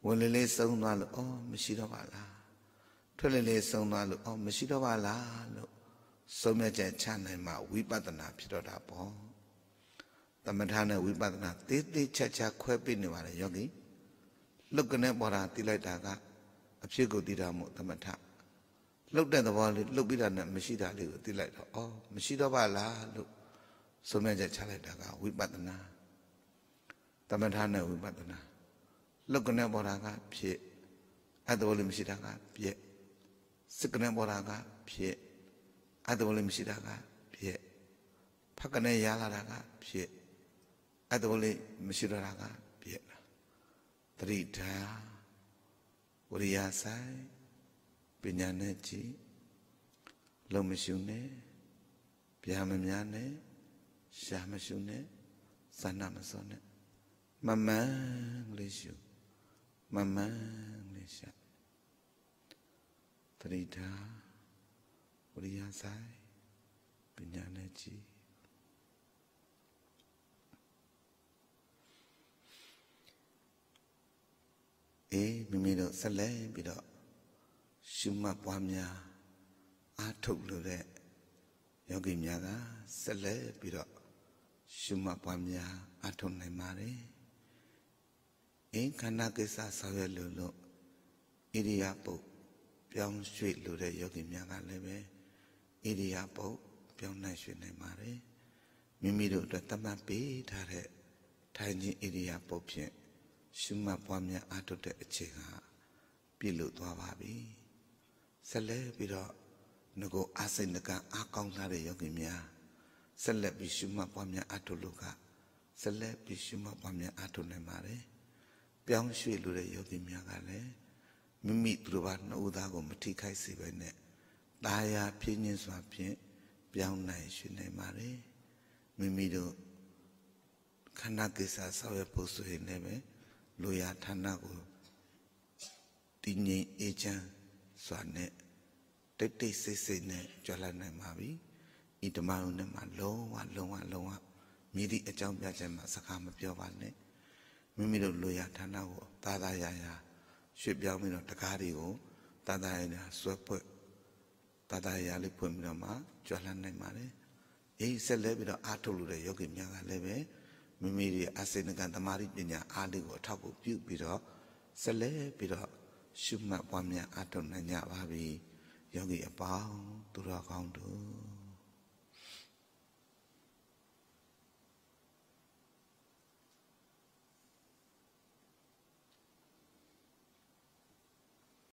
ဝင်လေလေးဆုံးသွားလို့အော်မရှိတော့ပါလားထွက်လေလေးဆုံးသွားလို့အော်မရှိတော့ပါလားလို့ဆုံးမြတ်ချက်ချနိုင်မှဝိပဿနာဖြစ်တော့တာပေါ့သမထနဲ့ဝိပဿနာသေးသေးချာချာခွဲပြနေပါလေယောဂီလုတ်ကနေပေါ်တာတိလိုက်တာကအဖြစ်ကိုသိတာမို့သမထလှုပ်တဲ့သဘောလေးလှုပ်ပြီးတာနဲ့မရှိတာလေးကိုသိလိုက်တော့အော်မရှိတော့ပါလားလို့ဆုံးဖြတ်ချက်ချလိုက်တာကဝိပဿနာသမထနဲ့ဝိပဿနာလှုပ်ကနေပေါ်တာကဖြစ်အဲ့သဘောလေးမရှိတာကပြက်စစ်ကနေပေါ်တာကဖြစ်အဲ့သဘောလေးမရှိတာကပြက်ဖက်ကနေရလာတာကဖြစ်အဲ့သဘောလေးမရှိတော့တာကပြက်လားတတိထားဝရိယဆိုင်ပညာနဲ့ကြည်လုံမရှုနဲ့ဗျာမများနဲ့ရှာမရှုနဲ့ဇာနာမစောနဲ့မမန်းလေးရှုမမန်းလေးရှာတရိဓာဝရိယဆိုင်ပညာနဲ့ကြည်အေးမိမိတို့ဆက်လက်ပြီးတော့ရှုမှတ်ပွားများအားထုတ်လို့တဲ့ယောဂီများကဆက်လက်ပြီးတော့ရှုမှတ်ပွားများအားထုတ်နိုင်ပါတယ်အင်းခန္ဓာကိစ္စဆောင်ရွက်လို့လို့ဣရိယာပုတ်ပြောင်းရွှေ့လို့တဲ့ယောဂီများကလည်းပဲဣရိယာပုတ်ပြောင်းနိုင်ရွှေ့နိုင်ပါတယ်မိမိတို့အတွက်တမတ်ပေးထားတဲ့ထိုင်ခြင်းဣရိယာပုတ်ဖြင့်ရှုမှတ်ပွားများအားထုတ်တဲ့အချိန်ကပြည့်လို့သွားပါပြီဆက်လက်ပြီးတော့ငကိုအစိတ်ငကအားကောင်းထားတဲ့ယောဂီများဆက်လက်ပြီးရှုမှတ်ပွားများအားထုတ်လို့ကဆက်လက်ပြီးရှုမှတ်ပွားများအားထုတ်နိုင်ပါတယ်ပြောင်းရွှေ့လို့တဲ့ယောဂီများကလည်းမိမိသူတို့ဘာနှုတ်သားကိုမထိခိုက်စေဘဲနဲ့ตาရာပြင်းခြင်းစွာဖြင့်ပြောင်းနိုင်ရွှေ့နိုင်ပါတယ်မိမိတို့ခန္ဓာကိစ္စဆောက်ရဖို့ဆိုရင်လည်းလိုရာဌာနကိုတည်ငြိမ်အေးချမ်းစွာနဲ့တိတ်တိတ်ဆိတ်ဆိတ်နဲ့ကြွလာနိုင်ပါပြီ။ဤဓမ္မယုံနဲ့မှာ လုံးဝလုံးဝလုံးဝမိသည့်အကြောင်းပြချက်မှာစကားမပြောပါနဲ့။မိမိတို့လိုရာဌာနကို သာသာရာရာရွှေ့ပြောင်းပြီးတော့တကားတွေကို သာသာရာရာဆွဲပွက်သာသာရာလေးဖွင့်ပြီးတော့မှကြွလာနိုင်ပါလေ။အေးဆက်လဲပြီးတော့အားထုတ်လို့တဲ့ယောဂီများကလည်းပဲမိမိရဲ့အစေနကံတမာတိပညာအားလေးကိုအထောက်အပံ့ပြုပြီးတော့ဆက်လက်ပြီးတော့ရှုမှတ်ပွားများအထောက်နိုင်ကြပါပြီယောဂီအပေါင်းသူတော်ကောင်းတို့